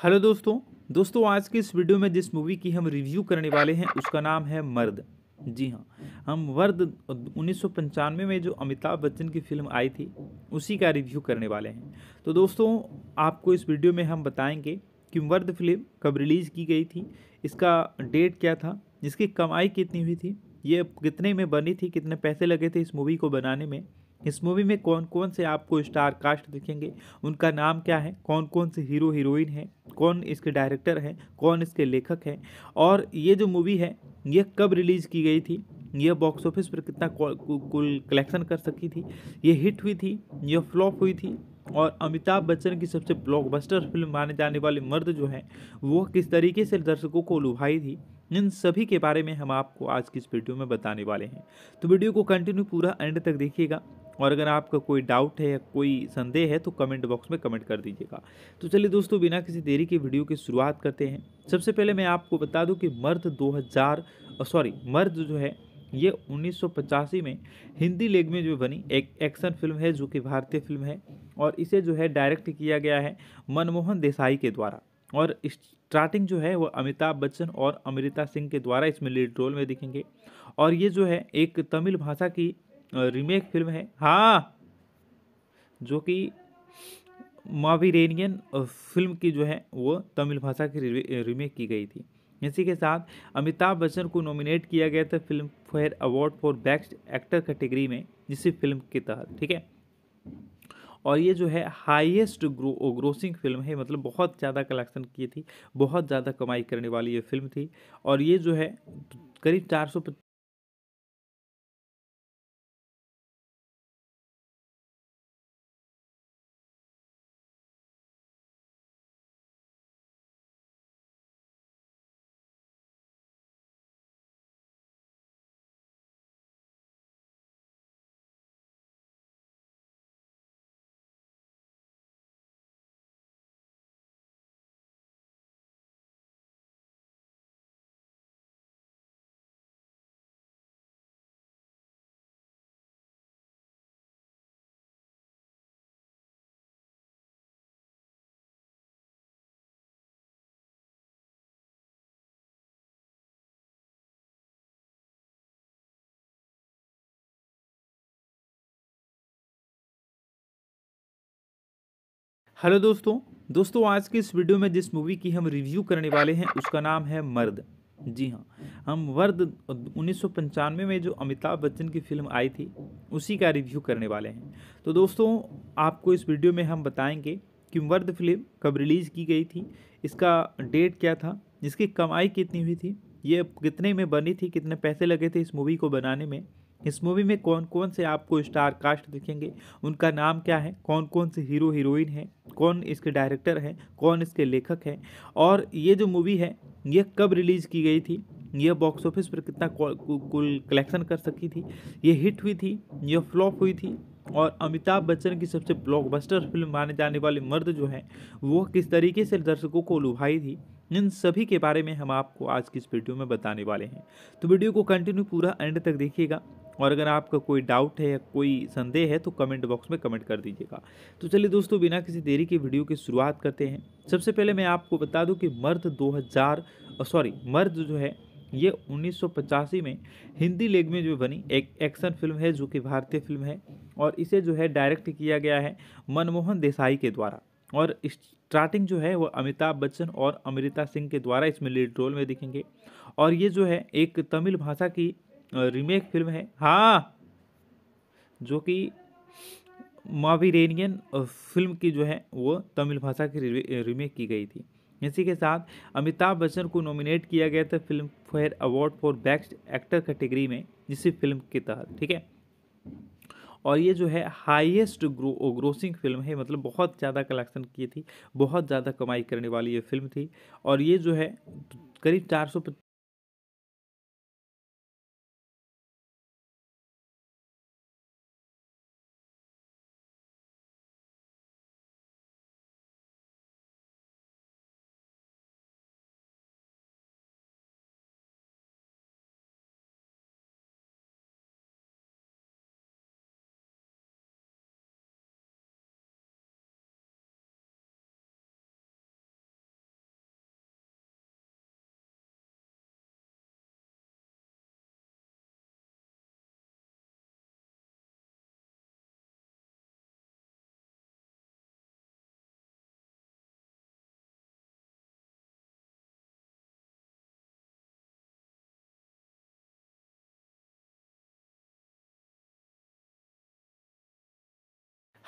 हेलो दोस्तों दोस्तों आज के इस वीडियो में जिस मूवी की हम रिव्यू करने वाले हैं उसका नाम है मर्द जी हाँ हम वर्द उन्नीस में जो अमिताभ बच्चन की फिल्म आई थी उसी का रिव्यू करने वाले हैं तो दोस्तों आपको इस वीडियो में हम बताएंगे कि वर्द फिल्म कब रिलीज़ की गई थी इसका डेट क्या था इसकी कमाई कितनी हुई थी ये कितने में बनी थी कितने पैसे लगे थे इस मूवी को बनाने में इस मूवी में कौन कौन से आपको स्टार कास्ट दिखेंगे उनका नाम क्या है कौन कौन से हीरो हीरोइन हैं कौन इसके डायरेक्टर हैं कौन इसके लेखक हैं और ये जो मूवी है ये कब रिलीज़ की गई थी यह बॉक्स ऑफिस पर कितना कुल कलेक्शन कर सकी थी ये हिट हुई थी यह फ्लॉप हुई थी और अमिताभ बच्चन की सबसे ब्लॉकबस्टर फिल्म माने जाने वाले मर्द जो हैं वो किस तरीके से दर्शकों को लुभाई थी इन सभी के बारे में हम आपको आज की इस वीडियो में बताने वाले हैं तो वीडियो को कंटिन्यू पूरा एंड तक देखिएगा और अगर आपका कोई डाउट है कोई संदेह है तो कमेंट बॉक्स में कमेंट कर दीजिएगा तो चलिए दोस्तों बिना किसी देरी के वीडियो की शुरुआत करते हैं सबसे पहले मैं आपको बता दूं कि मर्द 2000 सॉरी मर्द जो है ये उन्नीस में हिंदी लैंग्वेज में बनी एक एक्शन फिल्म है जो कि भारतीय फिल्म है और इसे जो है डायरेक्ट किया गया है मनमोहन देसाई के द्वारा और स्टार्टिंग जो है वो अमिताभ बच्चन और अमृता सिंह के द्वारा इसमें लीड रोल में दिखेंगे और ये जो है एक तमिल भाषा की रीमेक फिल्म है हाँ जो कि मावीरेनियन फिल्म की जो है वो तमिल भाषा की रीमेक की गई थी इसी के साथ अमिताभ बच्चन को नॉमिनेट किया गया था Filmfare award for best actor category में जिसी फिल्म के तहत ठीक है और ये जो है हाईएस्ट ग्रो ग्रोसिंग फिल्म है मतलब बहुत ज़्यादा कलेक्शन की थी बहुत ज़्यादा कमाई करने वाली ये फिल्म थी और ये जो है करीब चार सौ हेलो दोस्तों दोस्तों आज के इस वीडियो में जिस मूवी की हम रिव्यू करने वाले हैं उसका नाम है मर्द जी हाँ हम वर्द उन्नीस में जो अमिताभ बच्चन की फिल्म आई थी उसी का रिव्यू करने वाले हैं तो दोस्तों आपको इस वीडियो में हम बताएंगे कि वर्द फिल्म कब रिलीज़ की गई थी इसका डेट क्या था इसकी कमाई कितनी हुई थी ये कितने में बनी थी कितने पैसे लगे थे इस मूवी को बनाने में इस मूवी में कौन कौन से आपको स्टार कास्ट दिखेंगे उनका नाम क्या है कौन कौन से हीरो हीरोइन हैं कौन इसके डायरेक्टर हैं कौन इसके लेखक हैं और ये जो मूवी है ये कब रिलीज़ की गई थी यह बॉक्स ऑफिस पर कितना कुल कलेक्शन कर सकी थी ये हिट हुई थी यह फ्लॉप हुई थी और अमिताभ बच्चन की सबसे ब्लॉकबस्टर फिल्म माने जाने वाले मर्द जो हैं वो किस तरीके से दर्शकों को लुभाई थी इन सभी के बारे में हम आपको आज की इस वीडियो में बताने वाले हैं तो वीडियो को कंटिन्यू पूरा एंड तक देखिएगा और अगर आपका कोई डाउट है या कोई संदेह है तो कमेंट बॉक्स में कमेंट कर दीजिएगा तो चलिए दोस्तों बिना किसी देरी के वीडियो की शुरुआत करते हैं सबसे पहले मैं आपको बता दूं कि मर्द 2000 सॉरी मर्द जो है ये उन्नीस में हिंदी लैंग्वेज में बनी एक एक्शन फिल्म है जो कि भारतीय फिल्म है और इसे जो है डायरेक्ट किया गया है मनमोहन देसाई के द्वारा और इस स्टार्टिंग जो है वो अमिताभ बच्चन और अमृता सिंह के द्वारा इसमें लीड रोल में दिखेंगे और ये जो है एक तमिल भाषा की रीमेक फिल्म है हाँ जो कि मावीरेनियन फिल्म की जो है वो तमिल भाषा की रीमेक की गई थी इसी के साथ अमिताभ बच्चन को नॉमिनेट किया गया था Filmfare award for best actor category में जिसी फिल्म के तहत ठीक है और ये जो है हाईएस्ट ग्रो ग्रोसिंग फिल्म है मतलब बहुत ज़्यादा कलेक्शन की थी बहुत ज़्यादा कमाई करने वाली ये फिल्म थी और ये जो है करीब चार सौ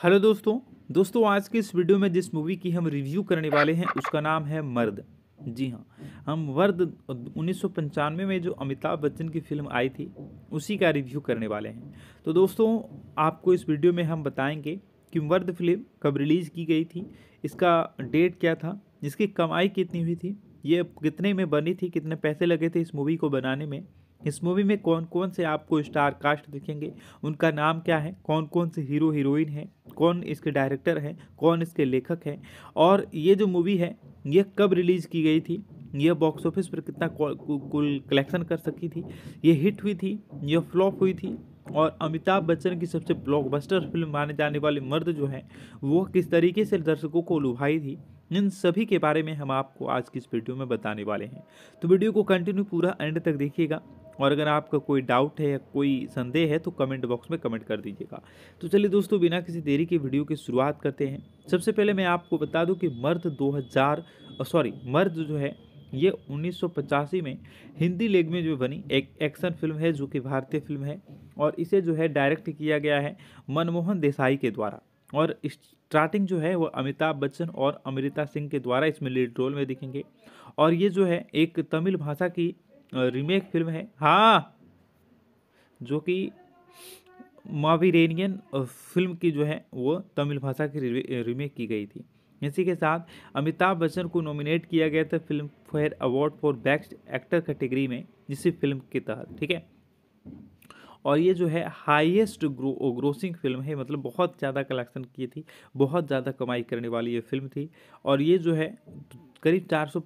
हेलो दोस्तों दोस्तों आज के इस वीडियो में जिस मूवी की हम रिव्यू करने वाले हैं उसका नाम है मर्द जी हाँ हम वर्द उन्नीस में जो अमिताभ बच्चन की फिल्म आई थी उसी का रिव्यू करने वाले हैं तो दोस्तों आपको इस वीडियो में हम बताएंगे कि वर्द फिल्म कब रिलीज़ की गई थी इसका डेट क्या था इसकी कमाई कितनी हुई थी ये कितने में बनी थी कितने पैसे लगे थे इस मूवी को बनाने में इस मूवी में कौन कौन से आपको स्टार कास्ट दिखेंगे उनका नाम क्या है कौन कौन से हीरो हीरोइन हैं कौन इसके डायरेक्टर हैं कौन इसके लेखक हैं और ये जो मूवी है ये कब रिलीज़ की गई थी यह बॉक्स ऑफिस पर कितना कुल कलेक्शन कर सकी थी ये हिट हुई थी यह फ्लॉप हुई थी और अमिताभ बच्चन की सबसे ब्लॉकबस्टर फिल्म माने जाने वाले मर्द जो हैं वो किस तरीके से दर्शकों को लुभाई थी इन सभी के बारे में हम आपको आज की इस वीडियो में बताने वाले हैं तो वीडियो को कंटिन्यू पूरा एंड तक देखिएगा और अगर आपका कोई डाउट है या कोई संदेह है तो कमेंट बॉक्स में कमेंट कर दीजिएगा तो चलिए दोस्तों बिना किसी देरी के वीडियो की शुरुआत करते हैं सबसे पहले मैं आपको बता दूं कि मर्द 2000 सॉरी मर्द जो है ये उन्नीस में हिंदी लैंग्वेज में बनी एक एक्शन फिल्म है जो कि भारतीय फिल्म है और इसे जो है डायरेक्ट किया गया है मनमोहन देसाई के द्वारा और स्टार्टिंग जो है वो अमिताभ बच्चन और अमृता सिंह के द्वारा इसमें लीड रोल में दिखेंगे और ये जो है एक तमिल भाषा की रीमेक फिल्म है हाँ जो कि मावीरेनियन फिल्म की जो है वो तमिल भाषा की रीमेक की गई थी इसी के साथ अमिताभ बच्चन को नॉमिनेट किया गया था Filmfare award for best actor category में जिस फिल्म के तहत ठीक है और ये जो है हाईएस्ट ग्रो ग्रोसिंग फिल्म है मतलब बहुत ज़्यादा कलेक्शन की थी बहुत ज़्यादा कमाई करने वाली ये फिल्म थी और ये जो है करीब चार सौ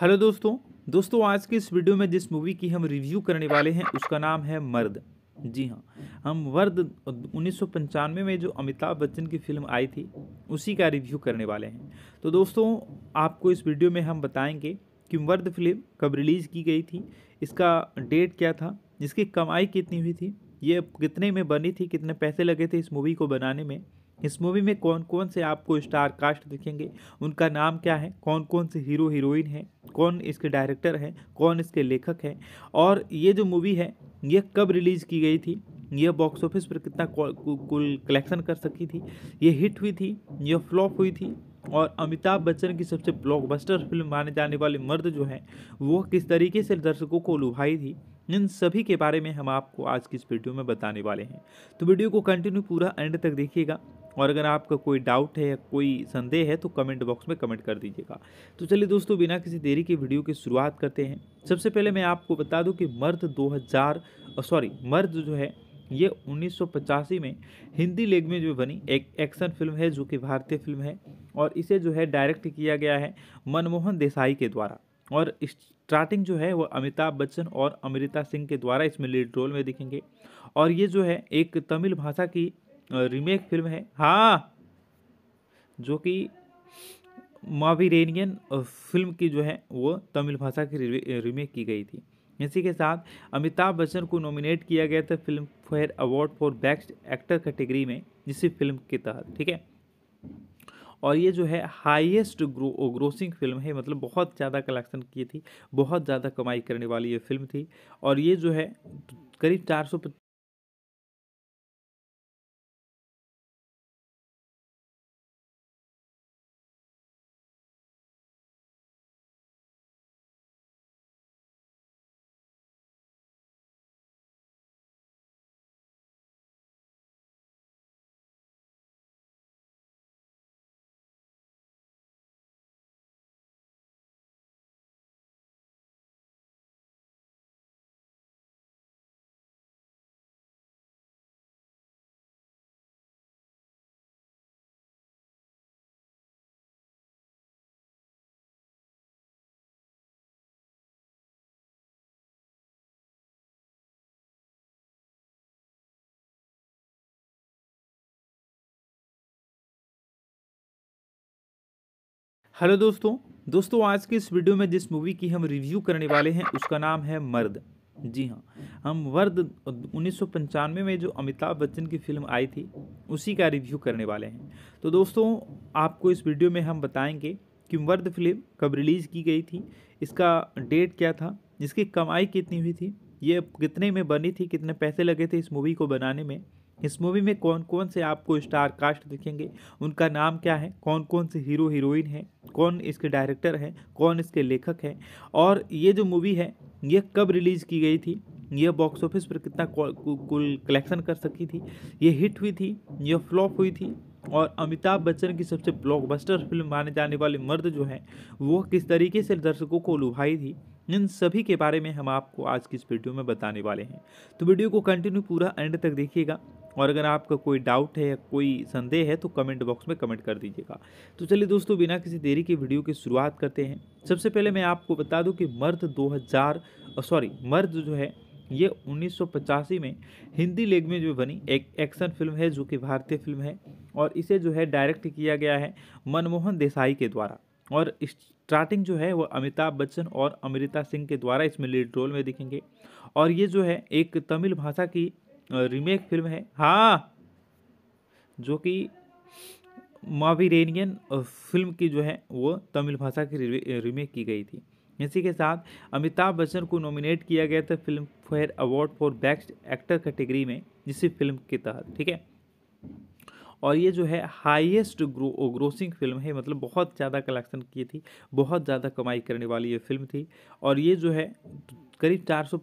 हेलो दोस्तों दोस्तों आज के इस वीडियो में जिस मूवी की हम रिव्यू करने वाले हैं उसका नाम है मर्द जी हाँ हम वर्द उन्नीस में जो अमिताभ बच्चन की फिल्म आई थी उसी का रिव्यू करने वाले हैं तो दोस्तों आपको इस वीडियो में हम बताएंगे कि वर्द फिल्म कब रिलीज़ की गई थी इसका डेट क्या था इसकी कमाई कितनी हुई थी ये कितने में बनी थी कितने पैसे लगे थे इस मूवी को बनाने में इस मूवी में कौन कौन से आपको स्टार कास्ट दिखेंगे उनका नाम क्या है कौन कौन से हीरो हीरोइन हैं कौन इसके डायरेक्टर हैं कौन इसके लेखक हैं और ये जो मूवी है ये कब रिलीज़ की गई थी यह बॉक्स ऑफिस पर कितना कुल कलेक्शन कर सकी थी ये हिट हुई थी यह फ्लॉप हुई थी और अमिताभ बच्चन की सबसे ब्लॉकबस्टर फिल्म माने जाने वाले मर्द जो हैं वो किस तरीके से दर्शकों को लुभाई थी इन सभी के बारे में हम आपको आज की इस वीडियो में बताने वाले हैं तो वीडियो को कंटिन्यू पूरा एंड तक देखिएगा और अगर आपका कोई डाउट है या कोई संदेह है तो कमेंट बॉक्स में कमेंट कर दीजिएगा तो चलिए दोस्तों बिना किसी देरी के वीडियो की शुरुआत करते हैं सबसे पहले मैं आपको बता दूं कि मर्द 2000 सॉरी मर्द जो है ये उन्नीस में हिंदी लैंग्वेज में बनी एक एक्शन फिल्म है जो कि भारतीय फिल्म है और इसे जो है डायरेक्ट किया गया है मनमोहन देसाई के द्वारा और स्टार्टिंग जो है वो अमिताभ बच्चन और अमृता सिंह के द्वारा इसमें लीड रोल में दिखेंगे और ये जो है एक तमिल भाषा की रीमेक फिल्म है हाँ जो कि मावीरेनियन फिल्म की जो है वो तमिल भाषा की रीमेक की गई थी इसी के साथ अमिताभ बच्चन को नॉमिनेट किया गया था Filmfare award for best actor category में जिस फिल्म के तहत ठीक है और ये जो है हाईएस्ट ग्रो ग्रोसिंग फिल्म है मतलब बहुत ज़्यादा कलेक्शन की थी बहुत ज़्यादा कमाई करने वाली ये फिल्म थी और ये जो है करीब चार सौ हेलो दोस्तों दोस्तों आज के इस वीडियो में जिस मूवी की हम रिव्यू करने वाले हैं उसका नाम है मर्द जी हाँ हम वर्द उन्नीस में जो अमिताभ बच्चन की फिल्म आई थी उसी का रिव्यू करने वाले हैं तो दोस्तों आपको इस वीडियो में हम बताएंगे कि वर्द फिल्म कब रिलीज़ की गई थी इसका डेट क्या था इसकी कमाई कितनी हुई थी ये कितने में बनी थी कितने पैसे लगे थे इस मूवी को बनाने में इस मूवी में कौन कौन से आपको स्टार कास्ट दिखेंगे उनका नाम क्या है कौन कौन से हीरो हीरोइन हैं कौन इसके डायरेक्टर हैं कौन इसके लेखक हैं और ये जो मूवी है ये कब रिलीज़ की गई थी यह बॉक्स ऑफिस पर कितना कुल कलेक्शन कर सकी थी ये हिट हुई थी यह फ्लॉप हुई थी और अमिताभ बच्चन की सबसे ब्लॉकबस्टर फिल्म माने जाने वाले मर्द जो हैं वो किस तरीके से दर्शकों को लुभाई थी इन सभी के बारे में हम आपको आज की इस वीडियो में बताने वाले हैं तो वीडियो को कंटिन्यू पूरा एंड तक देखिएगा और अगर आपका कोई डाउट है या कोई संदेह है तो कमेंट बॉक्स में कमेंट कर दीजिएगा तो चलिए दोस्तों बिना किसी देरी के वीडियो की शुरुआत करते हैं सबसे पहले मैं आपको बता दूं कि मर्द 2000 सॉरी मर्द जो है ये उन्नीस में हिंदी लैंग्वेज में बनी एक एक्शन फिल्म है जो कि भारतीय फिल्म है और इसे जो है डायरेक्ट किया गया है मनमोहन देसाई के द्वारा और स्टार्टिंग जो है वो अमिताभ बच्चन और अमृता सिंह के द्वारा इसमें लीड रोल में दिखेंगे और ये जो है एक तमिल भाषा की रीमेक फिल्म है हाँ जो कि मावीरेनियन फिल्म की जो है वो तमिल भाषा की रीमेक की गई थी इसी के साथ अमिताभ बच्चन को नॉमिनेट किया गया था Filmfare award for best actor category में जिस फिल्म के तहत ठीक है और ये जो है हाईएस्ट ग्रो ग्रोसिंग फिल्म है मतलब बहुत ज़्यादा कलेक्शन की थी बहुत ज़्यादा कमाई करने वाली ये फिल्म थी और ये जो है करीब चार सौ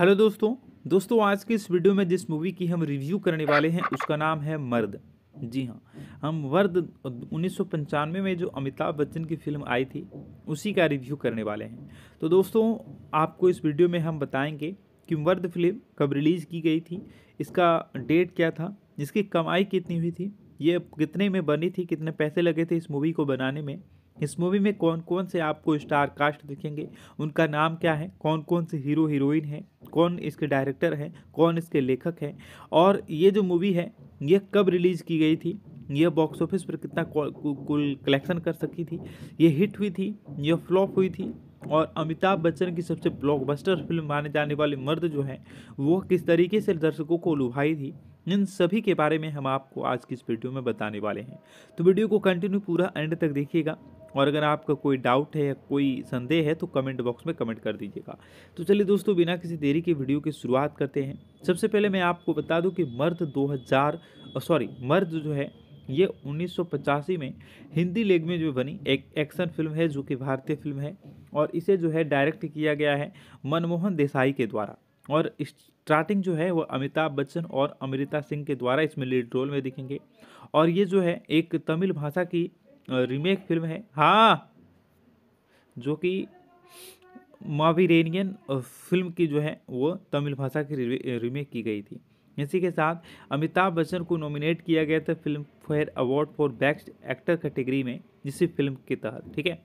हेलो दोस्तों दोस्तों आज के इस वीडियो में जिस मूवी की हम रिव्यू करने वाले हैं उसका नाम है मर्द जी हाँ हम मर्द उन्नीस में जो अमिताभ बच्चन की फिल्म आई थी उसी का रिव्यू करने वाले हैं तो दोस्तों आपको इस वीडियो में हम बताएंगे कि मर्द फिल्म कब रिलीज़ की गई थी इसका डेट क्या था इसकी कमाई कितनी हुई थी ये कितने में बनी थी कितने पैसे लगे थे इस मूवी को बनाने में इस मूवी में कौन कौन से आपको स्टार कास्ट दिखेंगे उनका नाम क्या है कौन कौन से हीरो हीरोइन हैं कौन इसके डायरेक्टर हैं कौन इसके लेखक हैं और ये जो मूवी है ये कब रिलीज़ की गई थी यह बॉक्स ऑफिस पर कितना कुल कलेक्शन कर सकी थी ये हिट हुई थी यह फ्लॉप हुई थी और अमिताभ बच्चन की सबसे ब्लॉकबस्टर फिल्म माने जाने वाले मर्द जो हैं वो किस तरीके से दर्शकों को लुभाई थी इन सभी के बारे में हम आपको आज की इस वीडियो में बताने वाले हैं तो वीडियो को कंटिन्यू पूरा एंड तक देखिएगा और अगर आपका कोई डाउट है या कोई संदेह है तो कमेंट बॉक्स में कमेंट कर दीजिएगा तो चलिए दोस्तों बिना किसी देरी के वीडियो की शुरुआत करते हैं सबसे पहले मैं आपको बता दूं कि मर्द 2000 सॉरी मर्द जो है ये उन्नीस में हिंदी लेग में जो बनी एक एक्शन फिल्म है जो कि भारतीय फिल्म है और इसे जो है डायरेक्ट किया गया है मनमोहन देसाई के द्वारा और स्टार्टिंग जो है वो अमिताभ बच्चन और अमृता सिंह के द्वारा इसमें लीड रोल में दिखेंगे और ये जो है एक तमिल भाषा की रीमेक फिल्म है हाँ जो कि मावीरेनियन फिल्म की जो है वो तमिल भाषा की रीमेक की गई थी इसी के साथ अमिताभ बच्चन को नॉमिनेट किया गया था Filmfare award for best actor category में इसी फिल्म के तहत ठीक है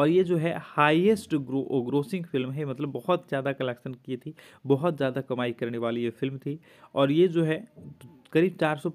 और ये जो है हाईएस्ट ग्रो ग्रोसिंग फिल्म है मतलब बहुत ज़्यादा कलेक्शन की थी बहुत ज़्यादा कमाई करने वाली ये फिल्म थी और ये जो है करीब चार सौ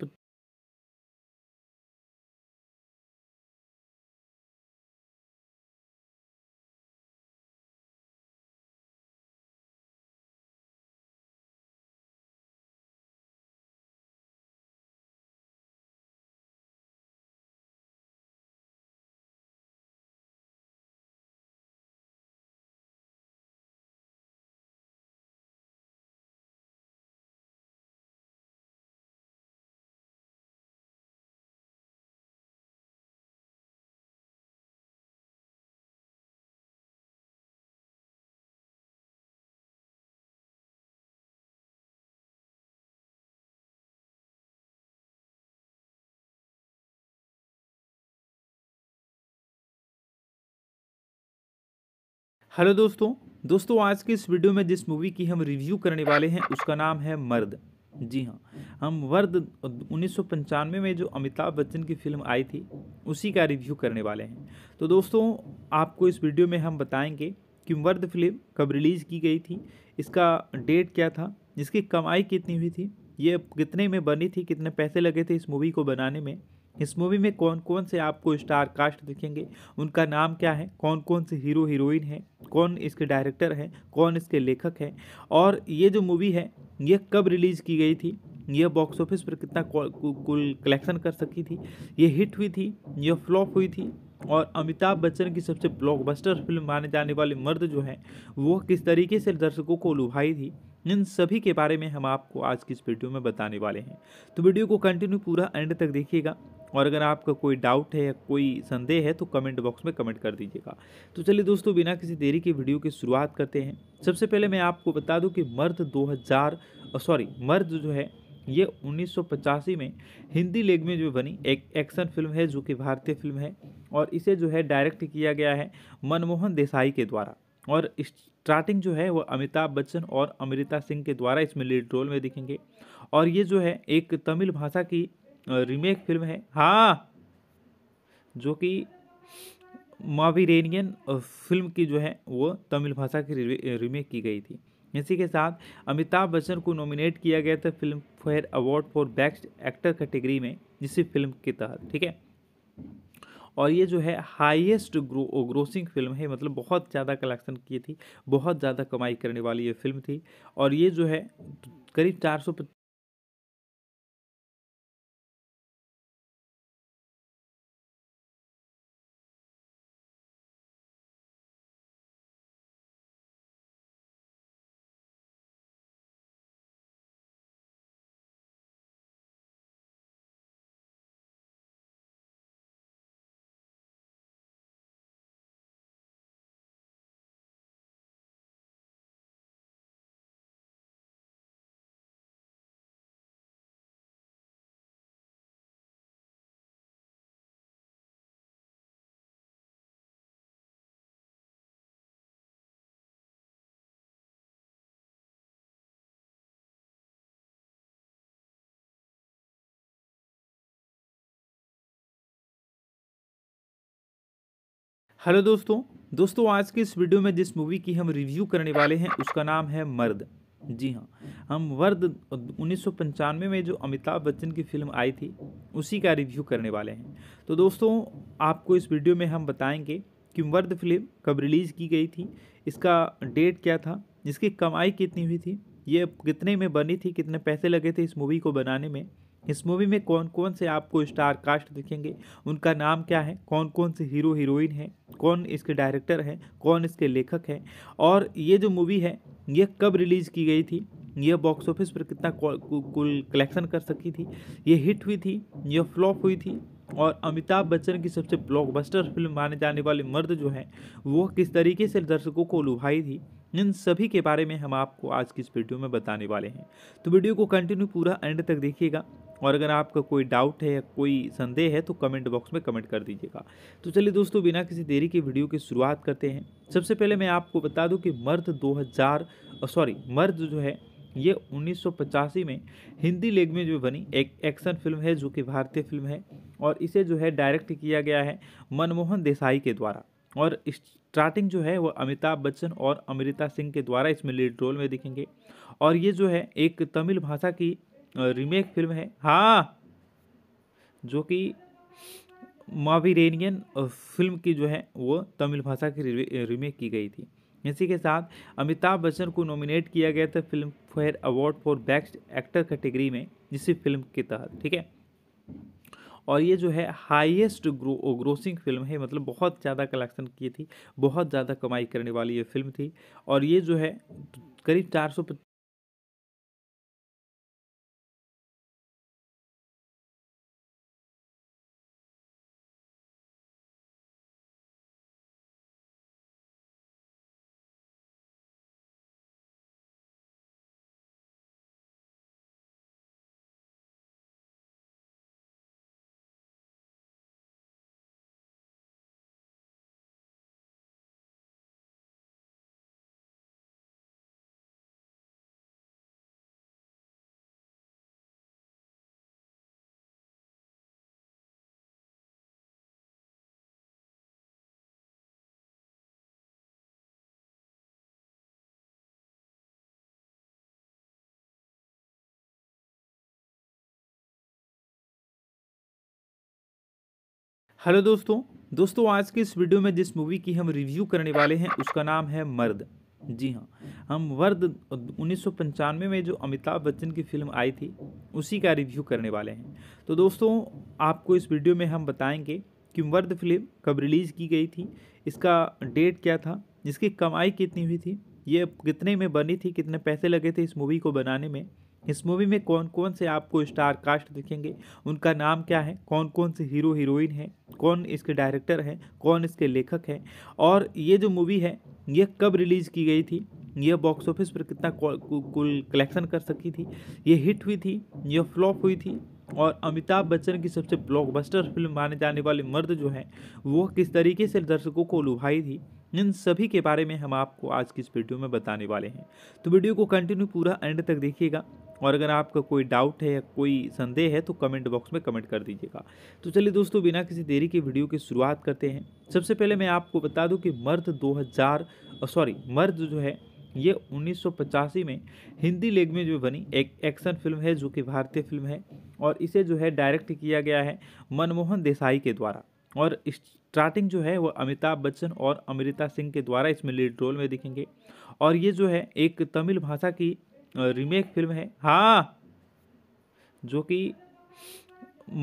हेलो दोस्तों दोस्तों आज के इस वीडियो में जिस मूवी की हम रिव्यू करने वाले हैं उसका नाम है मर्द जी हाँ हम मर्द उन्नीस में जो अमिताभ बच्चन की फिल्म आई थी उसी का रिव्यू करने वाले हैं तो दोस्तों आपको इस वीडियो में हम बताएंगे कि मर्द फिल्म कब रिलीज़ की गई थी इसका डेट क्या था इसकी कमाई कितनी हुई थी ये कितने में बनी थी कितने पैसे लगे थे इस मूवी को बनाने में इस मूवी में कौन कौन से आपको स्टार कास्ट दिखेंगे उनका नाम क्या है कौन कौन से हीरो हीरोइन हैं कौन इसके डायरेक्टर हैं कौन इसके लेखक हैं और ये जो मूवी है ये कब रिलीज़ की गई थी यह बॉक्स ऑफिस पर कितना कुल कलेक्शन कर सकी थी ये हिट हुई थी यह फ्लॉप हुई थी और अमिताभ बच्चन की सबसे ब्लॉकबस्टर फिल्म माने जाने वाले मर्द जो हैं वो किस तरीके से दर्शकों को लुभाई थी इन सभी के बारे में हम आपको आज की इस वीडियो में बताने वाले हैं तो वीडियो को कंटिन्यू पूरा एंड तक देखिएगा और अगर आपका कोई डाउट है या कोई संदेह है तो कमेंट बॉक्स में कमेंट कर दीजिएगा तो चलिए दोस्तों बिना किसी देरी के वीडियो की शुरुआत करते हैं सबसे पहले मैं आपको बता दूं कि मर्द 2000 सॉरी मर्द जो है ये उन्नीस में हिंदी लेग में जो बनी एक एक्शन फिल्म है जो कि भारतीय फिल्म है और इसे जो है डायरेक्ट किया गया है मनमोहन देसाई के द्वारा और स्टार्टिंग जो है वो अमिताभ बच्चन और अमृता सिंह के द्वारा इसमें लीड रोल में दिखेंगे और ये जो है एक तमिल भाषा की रीमेक फिल्म है हाँ जो कि मावीरेनियन फिल्म की जो है वो तमिल भाषा की रीमेक की गई थी इसी के साथ अमिताभ बच्चन को नॉमिनेट किया गया था Filmfare award for best actor category में जिस फिल्म के तहत ठीक है और ये जो है हाईएस्ट ग्रो ग्रोसिंग फिल्म है मतलब बहुत ज़्यादा कलेक्शन की थी बहुत ज़्यादा कमाई करने वाली ये फिल्म थी और ये जो है करीब चार सौ हेलो दोस्तों दोस्तों आज के इस वीडियो में जिस मूवी की हम रिव्यू करने वाले हैं उसका नाम है मर्द जी हाँ हम वर्द उन्नीस में जो अमिताभ बच्चन की फिल्म आई थी उसी का रिव्यू करने वाले हैं तो दोस्तों आपको इस वीडियो में हम बताएंगे कि वर्द फिल्म कब रिलीज़ की गई थी इसका डेट क्या था इसकी कमाई कितनी हुई थी ये कितने में बनी थी कितने पैसे लगे थे इस मूवी को बनाने में इस मूवी में कौन कौन से आपको स्टार कास्ट दिखेंगे उनका नाम क्या है कौन कौन से हीरो हीरोइन हैं कौन इसके डायरेक्टर हैं कौन इसके लेखक हैं और ये जो मूवी है ये कब रिलीज़ की गई थी यह बॉक्स ऑफिस पर कितना कुल कलेक्शन कर सकी थी ये हिट हुई थी यह फ्लॉप हुई थी और अमिताभ बच्चन की सबसे ब्लॉकबस्टर फिल्म माने जाने वाले मर्द जो हैं वो किस तरीके से दर्शकों को लुभाई थी इन सभी के बारे में हम आपको आज की इस वीडियो में बताने वाले हैं तो वीडियो को कंटिन्यू पूरा एंड तक देखिएगा और अगर आपका कोई डाउट है या कोई संदेह है तो कमेंट बॉक्स में कमेंट कर दीजिएगा तो चलिए दोस्तों बिना किसी देरी के वीडियो की शुरुआत करते हैं सबसे पहले मैं आपको बता दूं कि मर्द 2000 सॉरी मर्द जो है ये उन्नीस में हिंदी लैंग्वेज में बनी एक एक्शन फिल्म है जो कि भारतीय फिल्म है और इसे जो है डायरेक्ट किया गया है मनमोहन देसाई के द्वारा और स्टार्टिंग जो है वो अमिताभ बच्चन और अमृता सिंह के द्वारा इसमें लीड रोल में दिखेंगे और ये जो है एक तमिल भाषा की रीमेक फिल्म है हाँ जो कि मावीरेनियन फिल्म की जो है वो तमिल भाषा की रीमेक की गई थी इसी के साथ अमिताभ बच्चन को नॉमिनेट किया गया था Filmfare award for best actor category में जिस फिल्म के तहत ठीक है और ये जो है हाईएस्ट ग्रो ग्रोसिंग फिल्म है मतलब बहुत ज़्यादा कलेक्शन की थी बहुत ज़्यादा कमाई करने वाली ये फिल्म थी और ये जो है करीब चार सौ हेलो दोस्तों दोस्तों आज के इस वीडियो में जिस मूवी की हम रिव्यू करने वाले हैं उसका नाम है मर्द जी हाँ हम वर्द उन्नीस में जो अमिताभ बच्चन की फिल्म आई थी उसी का रिव्यू करने वाले हैं तो दोस्तों आपको इस वीडियो में हम बताएंगे कि वर्द फिल्म कब रिलीज़ की गई थी इसका डेट क्या था इसकी कमाई कितनी हुई थी ये कितने में बनी थी कितने पैसे लगे थे इस मूवी को बनाने में इस मूवी में कौन कौन से आपको स्टार कास्ट दिखेंगे उनका नाम क्या है कौन कौन से हीरो हीरोइन हैं कौन इसके डायरेक्टर हैं कौन इसके लेखक हैं और ये जो मूवी है ये कब रिलीज़ की गई थी यह बॉक्स ऑफिस पर कितना कुल कलेक्शन कर सकी थी ये हिट हुई थी यह फ्लॉप हुई थी और अमिताभ बच्चन की सबसे ब्लॉकबस्टर फिल्म माने जाने वाले मर्द जो हैं वो किस तरीके से दर्शकों को लुभाई थी इन सभी के बारे में हम आपको आज की इस वीडियो में बताने वाले हैं तो वीडियो को कंटिन्यू पूरा एंड तक देखिएगा और अगर आपका कोई डाउट है या कोई संदेह है तो कमेंट बॉक्स में कमेंट कर दीजिएगा तो चलिए दोस्तों बिना किसी देरी के वीडियो की शुरुआत करते हैं सबसे पहले मैं आपको बता दूं कि मर्द 2000 सॉरी मर्द जो है ये उन्नीस में हिंदी लैंग्वेज में बनी एक एक्शन फिल्म है जो कि भारतीय फिल्म है और इसे जो है डायरेक्ट किया गया है मनमोहन देसाई के द्वारा और इस स्टार्टिंग जो है वो अमिताभ बच्चन और अमृता सिंह के द्वारा इसमें लीड रोल में दिखेंगे और ये जो है एक तमिल भाषा की रीमेक फिल्म है हाँ जो कि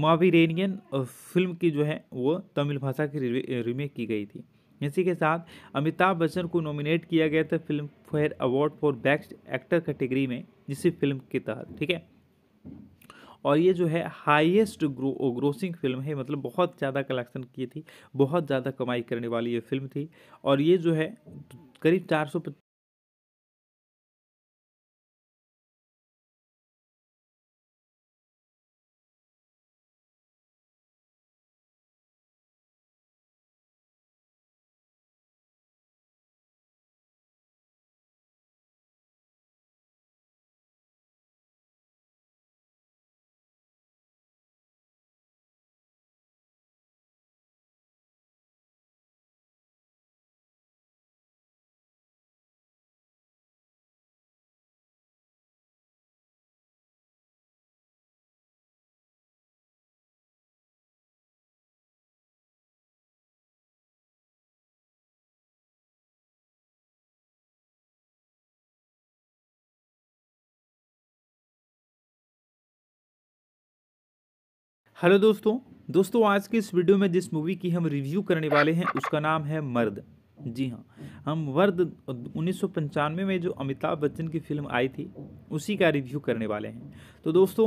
मावीरेनियन फिल्म की जो है वो तमिल भाषा की रीमेक की गई थी इसी के साथ अमिताभ बच्चन को नॉमिनेट किया गया था Filmfare award for best actor category में जिस फिल्म के तहत ठीक है और ये जो है हाईएस्ट ग्रो ग्रोसिंग फिल्म है मतलब बहुत ज़्यादा कलेक्शन की थी बहुत ज़्यादा कमाई करने वाली ये फिल्म थी और ये जो है करीब चार सौ हेलो दोस्तों दोस्तों आज के इस वीडियो में जिस मूवी की हम रिव्यू करने वाले हैं उसका नाम है मर्द जी हाँ हम वर्द उन्नीस में जो अमिताभ बच्चन की फिल्म आई थी उसी का रिव्यू करने वाले हैं तो दोस्तों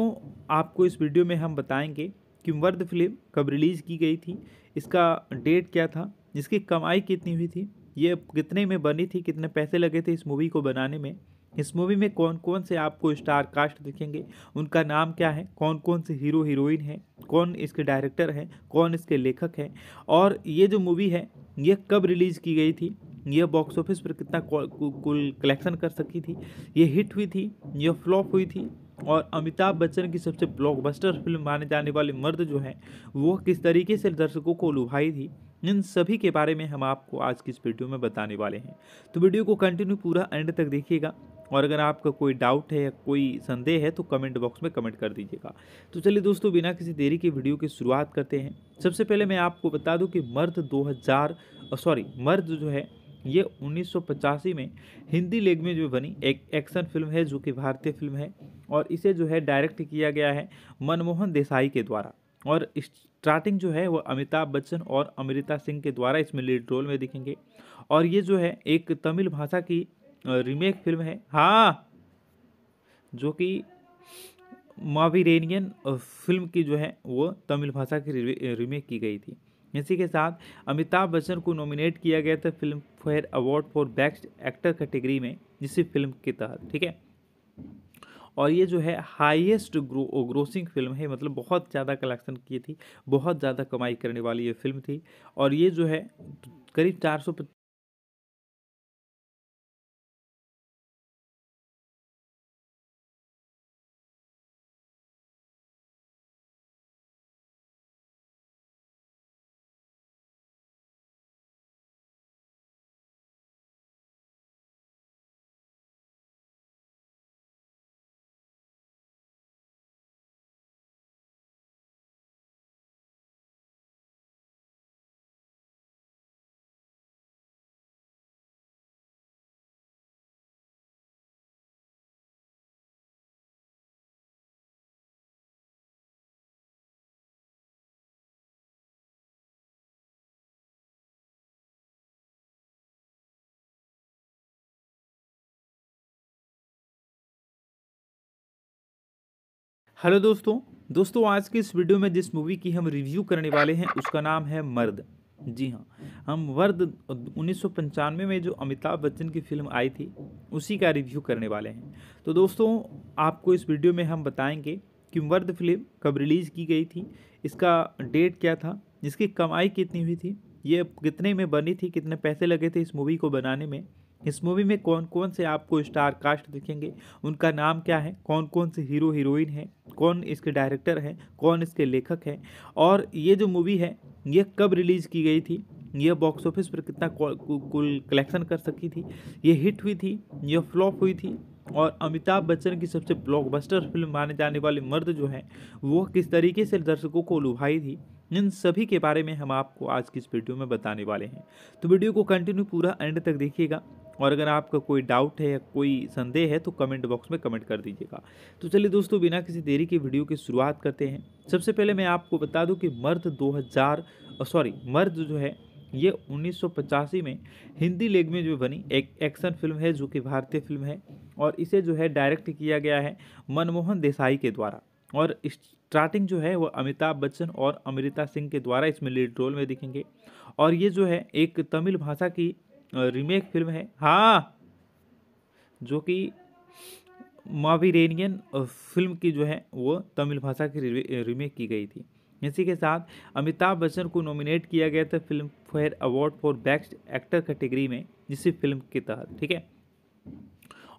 आपको इस वीडियो में हम बताएंगे कि वर्द फिल्म कब रिलीज़ की गई थी इसका डेट क्या था इसकी कमाई कितनी हुई थी ये कितने में बनी थी कितने पैसे लगे थे इस मूवी को बनाने में इस मूवी में कौन कौन से आपको स्टार कास्ट दिखेंगे उनका नाम क्या है कौन कौन से हीरो हीरोइन हैं कौन इसके डायरेक्टर हैं कौन इसके लेखक हैं और ये जो मूवी है ये कब रिलीज़ की गई थी यह बॉक्स ऑफिस पर कितना कुल कलेक्शन कर सकी थी ये हिट हुई थी यह फ्लॉप हुई थी और अमिताभ बच्चन की सबसे ब्लॉकबस्टर फिल्म माने जाने वाले मर्द जो हैं वो किस तरीके से दर्शकों को लुभाई थी इन सभी के बारे में हम आपको आज की इस वीडियो में बताने वाले हैं तो वीडियो को कंटिन्यू पूरा एंड तक देखिएगा और अगर आपका कोई डाउट है या कोई संदेह है तो कमेंट बॉक्स में कमेंट कर दीजिएगा तो चलिए दोस्तों बिना किसी देरी के वीडियो की शुरुआत करते हैं सबसे पहले मैं आपको बता दूं कि मर्द 2000 सॉरी मर्द जो है ये उन्नीस में हिंदी लैंग्वेज में बनी एक एक्शन फिल्म है जो कि भारतीय फिल्म है और इसे जो है डायरेक्ट किया गया है मनमोहन देसाई के द्वारा और इस स्टार्टिंग जो है वो अमिताभ बच्चन और अमृता सिंह के द्वारा इसमें लीड रोल में दिखेंगे और ये जो है एक तमिल भाषा की रीमेक फिल्म है हाँ जो कि मावीरेनियन फिल्म की जो है वो तमिल भाषा की रीमेक की गई थी इसी के साथ अमिताभ बच्चन को नॉमिनेट किया गया था Filmfare award for best actor category में जिस फिल्म के तहत ठीक है और ये जो है हाईएस्ट ग्रो ग्रोसिंग फिल्म है मतलब बहुत ज़्यादा कलेक्शन की थी बहुत ज़्यादा कमाई करने वाली ये फिल्म थी और ये जो है करीब चार सौ हेलो दोस्तों दोस्तों आज के इस वीडियो में जिस मूवी की हम रिव्यू करने वाले हैं उसका नाम है मर्द जी हाँ हम वर्द उन्नीस में जो अमिताभ बच्चन की फिल्म आई थी उसी का रिव्यू करने वाले हैं तो दोस्तों आपको इस वीडियो में हम बताएंगे कि वर्द फिल्म कब रिलीज़ की गई थी इसका डेट क्या था इसकी कमाई कितनी हुई थी ये कितने में बनी थी कितने पैसे लगे थे इस मूवी को बनाने में इस मूवी में कौन कौन से आपको स्टार कास्ट दिखेंगे उनका नाम क्या है कौन कौन से हीरो हीरोइन हैं कौन इसके डायरेक्टर हैं कौन इसके लेखक हैं और ये जो मूवी है ये कब रिलीज़ की गई थी यह बॉक्स ऑफिस पर कितना कुल कलेक्शन कर सकी थी ये हिट हुई थी यह फ्लॉप हुई थी और अमिताभ बच्चन की सबसे ब्लॉकबस्टर फिल्म माने जाने वाले मर्द जो हैं वो किस तरीके से दर्शकों को लुभाई थी इन सभी के बारे में हम आपको आज की इस वीडियो में बताने वाले हैं तो वीडियो को कंटिन्यू पूरा एंड तक देखिएगा और अगर आपका कोई डाउट है या कोई संदेह है तो कमेंट बॉक्स में कमेंट कर दीजिएगा तो चलिए दोस्तों बिना किसी देरी के वीडियो की शुरुआत करते हैं सबसे पहले मैं आपको बता दूं कि मर्द 2000 सॉरी मर्द जो है ये उन्नीस में हिंदी लैंग्वेज में बनी एक एक्शन फिल्म है जो कि भारतीय फिल्म है और इसे जो है डायरेक्ट किया गया है मनमोहन देसाई के द्वारा और इस स्टार्टिंग जो है वो अमिताभ बच्चन और अमृता सिंह के द्वारा इसमें लीड रोल में दिखेंगे और ये जो है एक तमिल भाषा की रीमेक फिल्म है हाँ जो कि मावीरेनियन फिल्म की जो है वो तमिल भाषा की रीमेक की गई थी इसी के साथ अमिताभ बच्चन को नॉमिनेट किया गया था Filmfare award for best actor category में जिसी फिल्म के तहत ठीक है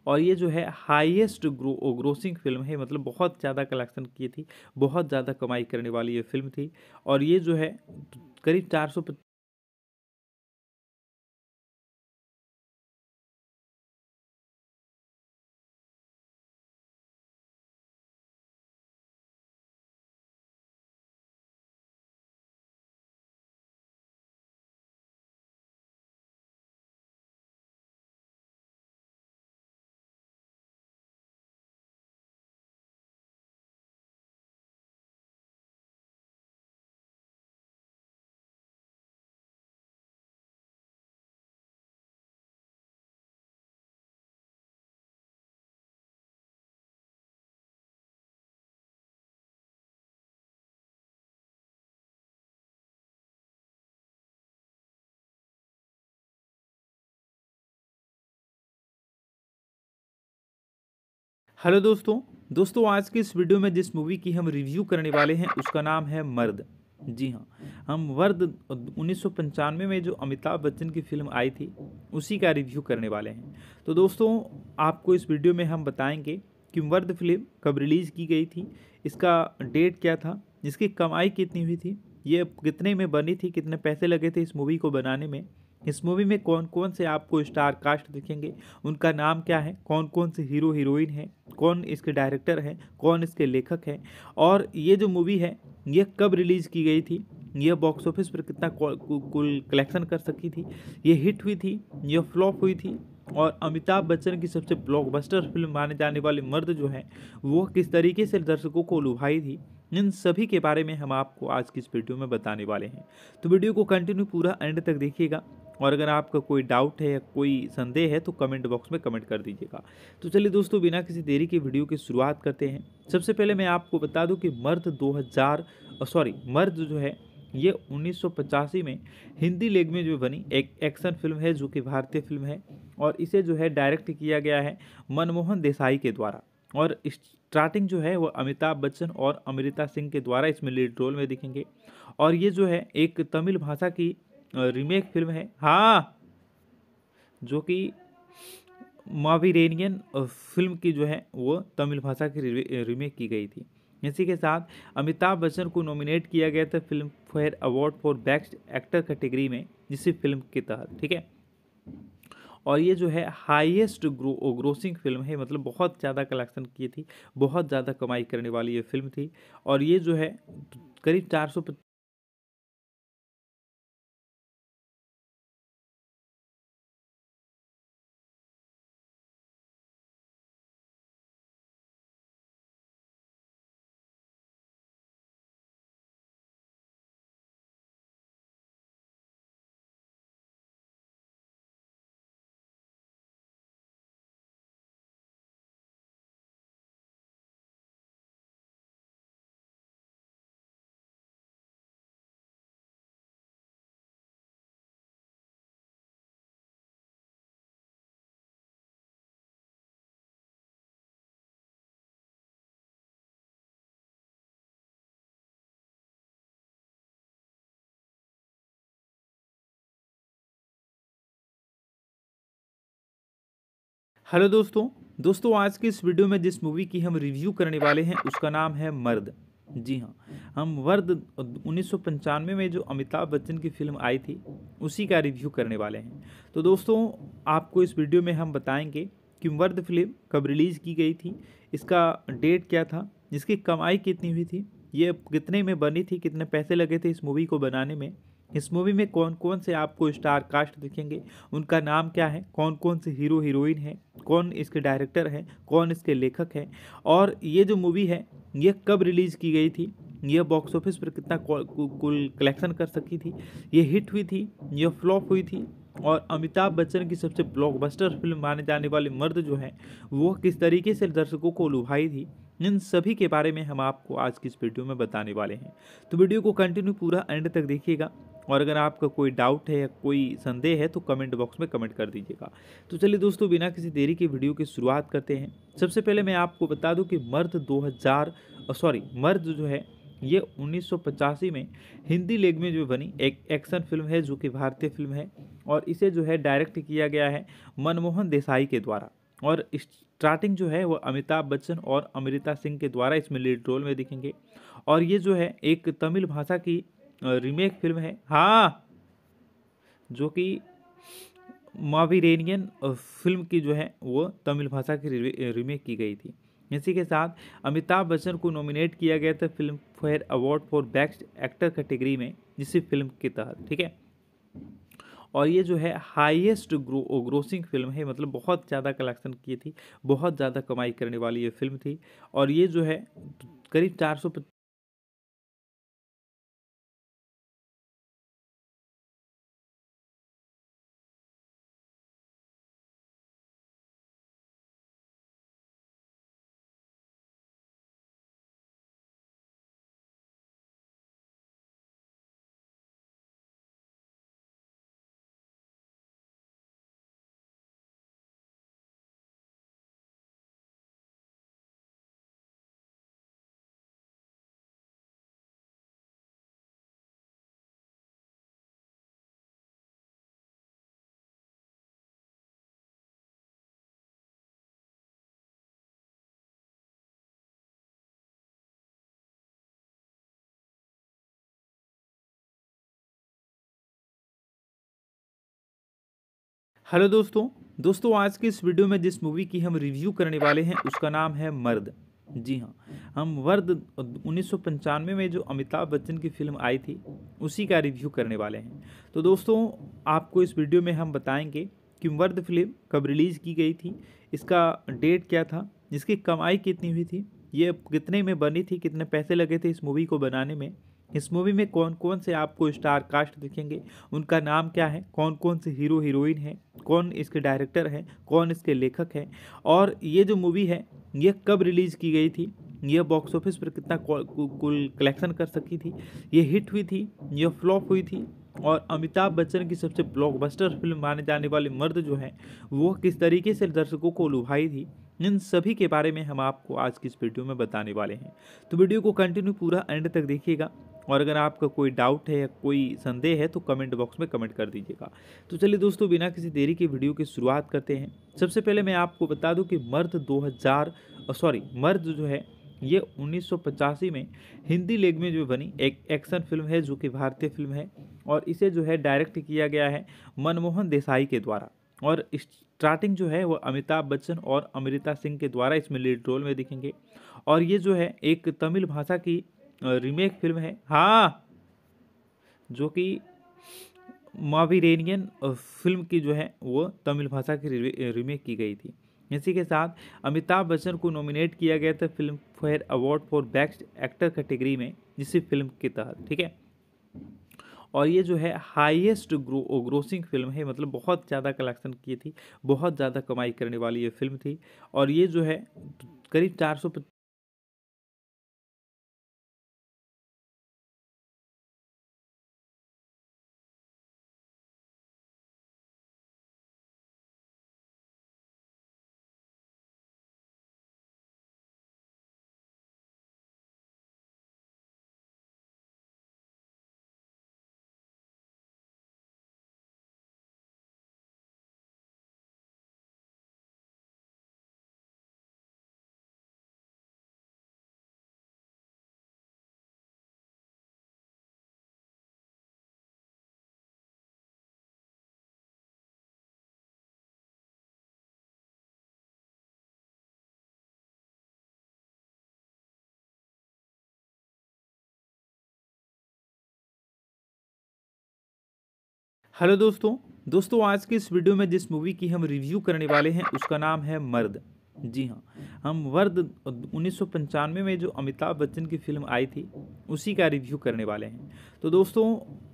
और ये जो है हाईएस्ट ग्रो ग्रोसिंग फिल्म है मतलब बहुत ज़्यादा कलेक्शन की थी बहुत ज़्यादा कमाई करने वाली ये फिल्म थी और ये जो है करीब चार सौ हेलो दोस्तों दोस्तों आज के इस वीडियो में जिस मूवी की हम रिव्यू करने वाले हैं उसका नाम है मर्द जी हाँ हम वर्द उन्नीस में जो अमिताभ बच्चन की फिल्म आई थी उसी का रिव्यू करने वाले हैं तो दोस्तों आपको इस वीडियो में हम बताएंगे कि वर्द फिल्म कब रिलीज़ की गई थी इसका डेट क्या था इसकी कमाई कितनी हुई थी ये कितने में बनी थी कितने पैसे लगे थे इस मूवी को बनाने में इस मूवी में कौन कौन से आपको स्टार कास्ट दिखेंगे उनका नाम क्या है कौन कौन से हीरो हीरोइन हैं कौन इसके डायरेक्टर हैं कौन इसके लेखक हैं और ये जो मूवी है ये कब रिलीज़ की गई थी यह बॉक्स ऑफिस पर कितना कुल कलेक्शन कर सकी थी ये हिट हुई थी यह फ्लॉप हुई थी और अमिताभ बच्चन की सबसे ब्लॉकबस्टर फिल्म माने जाने वाले मर्द जो हैं वो किस तरीके से दर्शकों को लुभाई थी इन सभी के बारे में हम आपको आज की इस वीडियो में बताने वाले हैं तो वीडियो को कंटिन्यू पूरा एंड तक देखिएगा और अगर आपका कोई डाउट है या कोई संदेह है तो कमेंट बॉक्स में कमेंट कर दीजिएगा तो चलिए दोस्तों बिना किसी देरी के वीडियो की शुरुआत करते हैं सबसे पहले मैं आपको बता दूं कि मर्द 2000 सॉरी मर्द जो है ये उन्नीस में हिंदी लैंग्वेज में बनी एक एक्शन फिल्म है जो कि भारतीय फिल्म है और इसे जो है डायरेक्ट किया गया है मनमोहन देसाई के द्वारा और इस स्टार्टिंग जो है वो अमिताभ बच्चन और अमृता सिंह के द्वारा इसमें लीड रोल में दिखेंगे और ये जो है एक तमिल भाषा की रीमेक फिल्म है हाँ जो कि मावीरेनियन फिल्म की जो है वो तमिल भाषा की रीमेक की गई थी इसी के साथ अमिताभ बच्चन को नॉमिनेट किया गया था Filmfare award for best actor category में जिस फिल्म के तहत ठीक है और ये जो है हाईएस्ट ग्रो ग्रोसिंग फिल्म है मतलब बहुत ज़्यादा कलेक्शन की थी बहुत ज़्यादा कमाई करने वाली ये फिल्म थी और ये जो है करीब चार सौ हेलो दोस्तों दोस्तों आज के इस वीडियो में जिस मूवी की हम रिव्यू करने वाले हैं उसका नाम है मर्द जी हाँ हम वर्द उन्नीस में जो अमिताभ बच्चन की फिल्म आई थी उसी का रिव्यू करने वाले हैं तो दोस्तों आपको इस वीडियो में हम बताएंगे कि वर्द फिल्म कब रिलीज़ की गई थी इसका डेट क्या था इसकी कमाई कितनी हुई थी ये कितने में बनी थी कितने पैसे लगे थे इस मूवी को बनाने में इस मूवी में कौन कौन से आपको स्टार कास्ट दिखेंगे उनका नाम क्या है कौन कौन से हीरो हीरोइन हैं कौन इसके डायरेक्टर हैं कौन इसके लेखक हैं और ये जो मूवी है ये कब रिलीज़ की गई थी यह बॉक्स ऑफिस पर कितना कुल कलेक्शन कर सकी थी ये हिट हुई थी यह फ्लॉप हुई थी और अमिताभ बच्चन की सबसे ब्लॉकबस्टर फिल्म माने जाने वाले मर्द जो हैं वो किस तरीके से दर्शकों को लुभाई थी इन सभी के बारे में हम आपको आज की इस वीडियो में बताने वाले हैं तो वीडियो को कंटिन्यू पूरा एंड तक देखिएगा और अगर आपका कोई डाउट है या कोई संदेह है तो कमेंट बॉक्स में कमेंट कर दीजिएगा तो चलिए दोस्तों बिना किसी देरी के वीडियो की शुरुआत करते हैं सबसे पहले मैं आपको बता दूं कि मर्द 2000 सॉरी मर्द जो है ये उन्नीस में हिंदी लेग में जो बनी एक एक्शन फिल्म है जो कि भारतीय फिल्म है और इसे जो है डायरेक्ट किया गया है मनमोहन देसाई के द्वारा और इस स्टार्टिंग जो है वो अमिताभ बच्चन और अमृता सिंह के द्वारा इसमें लीड रोल में दिखेंगे और ये जो है एक तमिल भाषा की रीमेक फिल्म है हाँ जो कि मावीरेनियन फिल्म की जो है वो तमिल भाषा की रीमेक की गई थी इसी के साथ अमिताभ बच्चन को नॉमिनेट किया गया था Filmfare award for best actor category में जिस फिल्म के तहत ठीक है और ये जो है हाईएस्ट ग्रो ग्रोसिंग फिल्म है मतलब बहुत ज़्यादा कलेक्शन की थी बहुत ज़्यादा कमाई करने वाली ये फिल्म थी और ये जो है करीब चार सौ हेलो दोस्तों दोस्तों आज के इस वीडियो में जिस मूवी की हम रिव्यू करने वाले हैं उसका नाम है मर्द जी हाँ हम वर्द उन्नीस में जो अमिताभ बच्चन की फिल्म आई थी उसी का रिव्यू करने वाले हैं तो दोस्तों आपको इस वीडियो में हम बताएंगे कि वर्द फिल्म कब रिलीज़ की गई थी इसका डेट क्या था इसकी कमाई कितनी हुई थी ये कितने में बनी थी कितने पैसे लगे थे इस मूवी को बनाने में इस मूवी में कौन कौन से आपको स्टार कास्ट दिखेंगे उनका नाम क्या है कौन कौन से हीरो हीरोइन हैं कौन इसके डायरेक्टर हैं कौन इसके लेखक हैं और ये जो मूवी है ये कब रिलीज़ की गई थी यह बॉक्स ऑफिस पर कितना कुल कलेक्शन कर सकी थी ये हिट हुई थी यह फ्लॉप हुई थी और अमिताभ बच्चन की सबसे ब्लॉकबस्टर फिल्म माने जाने वाले मर्द जो हैं वो किस तरीके से दर्शकों को लुभाई थी इन सभी के बारे में हम आपको आज की इस वीडियो में बताने वाले हैं तो वीडियो को कंटिन्यू पूरा एंड तक देखिएगा और अगर आपका कोई डाउट है या कोई संदेह है तो कमेंट बॉक्स में कमेंट कर दीजिएगा तो चलिए दोस्तों बिना किसी देरी के वीडियो की शुरुआत करते हैं सबसे पहले मैं आपको बता दूं कि मर्द 2000 सॉरी मर्द जो है ये उन्नीस में हिंदी लेग में जो बनी एक एक्शन फिल्म है जो कि भारतीय फिल्म है और इसे जो है डायरेक्ट किया गया है मनमोहन देसाई के द्वारा और स्टार्टिंग जो है वो अमिताभ बच्चन और अमृता सिंह के द्वारा इसमें लीड रोल में दिखेंगे और ये जो है एक तमिल भाषा की रीमेक फिल्म है हाँ जो कि मावीरेनियन फिल्म की जो है वो तमिल भाषा की रीमेक की गई थी इसी के साथ अमिताभ बच्चन को नॉमिनेट किया गया था Filmfare award for best actor category में इसी फिल्म के तहत ठीक है और ये जो है हाईएस्ट ग्रो ग्रोसिंग फिल्म है मतलब बहुत ज़्यादा कलेक्शन की थी बहुत ज़्यादा कमाई करने वाली ये फिल्म थी और ये जो है करीब चार सौ हेलो दोस्तों दोस्तों आज के इस वीडियो में जिस मूवी की हम रिव्यू करने वाले हैं उसका नाम है मर्द जी हाँ हम वर्द उन्नीस में जो अमिताभ बच्चन की फिल्म आई थी उसी का रिव्यू करने वाले हैं तो दोस्तों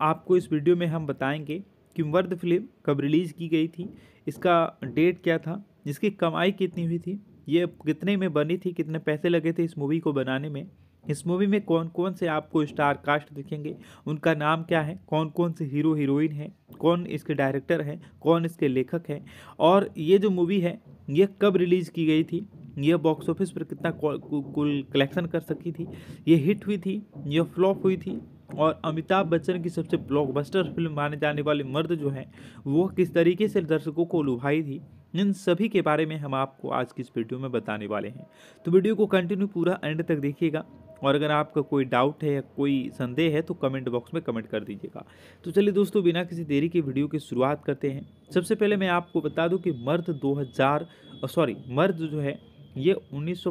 आपको इस वीडियो में हम बताएंगे कि वर्द फिल्म कब रिलीज़ की गई थी इसका डेट क्या था इसकी कमाई कितनी हुई थी ये कितने में बनी थी कितने पैसे लगे थे इस मूवी को बनाने में इस मूवी में कौन कौन से आपको स्टार कास्ट दिखेंगे उनका नाम क्या है कौन कौन से हीरो हीरोइन हैं कौन इसके डायरेक्टर हैं कौन इसके लेखक हैं और ये जो मूवी है ये कब रिलीज़ की गई थी यह बॉक्स ऑफिस पर कितना कुल कलेक्शन कर सकी थी ये हिट हुई थी यह फ्लॉप हुई थी और अमिताभ बच्चन की सबसे ब्लॉकबस्टर फिल्म माने जाने वाले मर्द जो हैं वो किस तरीके से दर्शकों को लुभाई थी इन सभी के बारे में हम आपको आज की इस वीडियो में बताने वाले हैं तो वीडियो को कंटिन्यू पूरा एंड तक देखिएगा और अगर आपका कोई डाउट है या कोई संदेह है तो कमेंट बॉक्स में कमेंट कर दीजिएगा तो चलिए दोस्तों बिना किसी देरी के वीडियो की शुरुआत करते हैं सबसे पहले मैं आपको बता दूं कि मर्द 2000 सॉरी मर्द जो है ये उन्नीस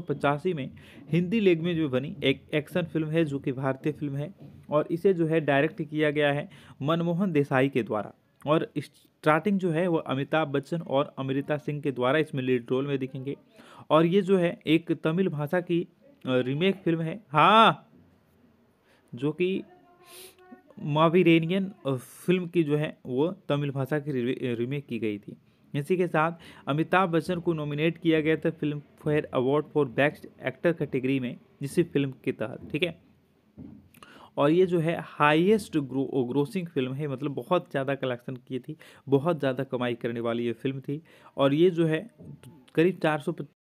में हिंदी लैंग्वेज में बनी एक एक्शन फिल्म है जो कि भारतीय फिल्म है और इसे जो है डायरेक्ट किया गया है मनमोहन देसाई के द्वारा और इस स्टार्टिंग जो है वो अमिताभ बच्चन और अमृता सिंह के द्वारा इसमें लीड रोल में दिखेंगे और ये जो है एक तमिल भाषा की रीमेक फिल्म है हाँ जो कि मावीरेनियन फिल्म की जो है वो तमिल भाषा की रीमेक की गई थी इसी के साथ अमिताभ बच्चन को नॉमिनेट किया गया था Filmfare award for best actor category में जिस फिल्म के तहत ठीक है और ये जो है हाईएस्ट ग्रो ग्रोसिंग फिल्म है मतलब बहुत ज़्यादा कलेक्शन की थी बहुत ज़्यादा कमाई करने वाली ये फिल्म थी और ये जो है करीब चार सौ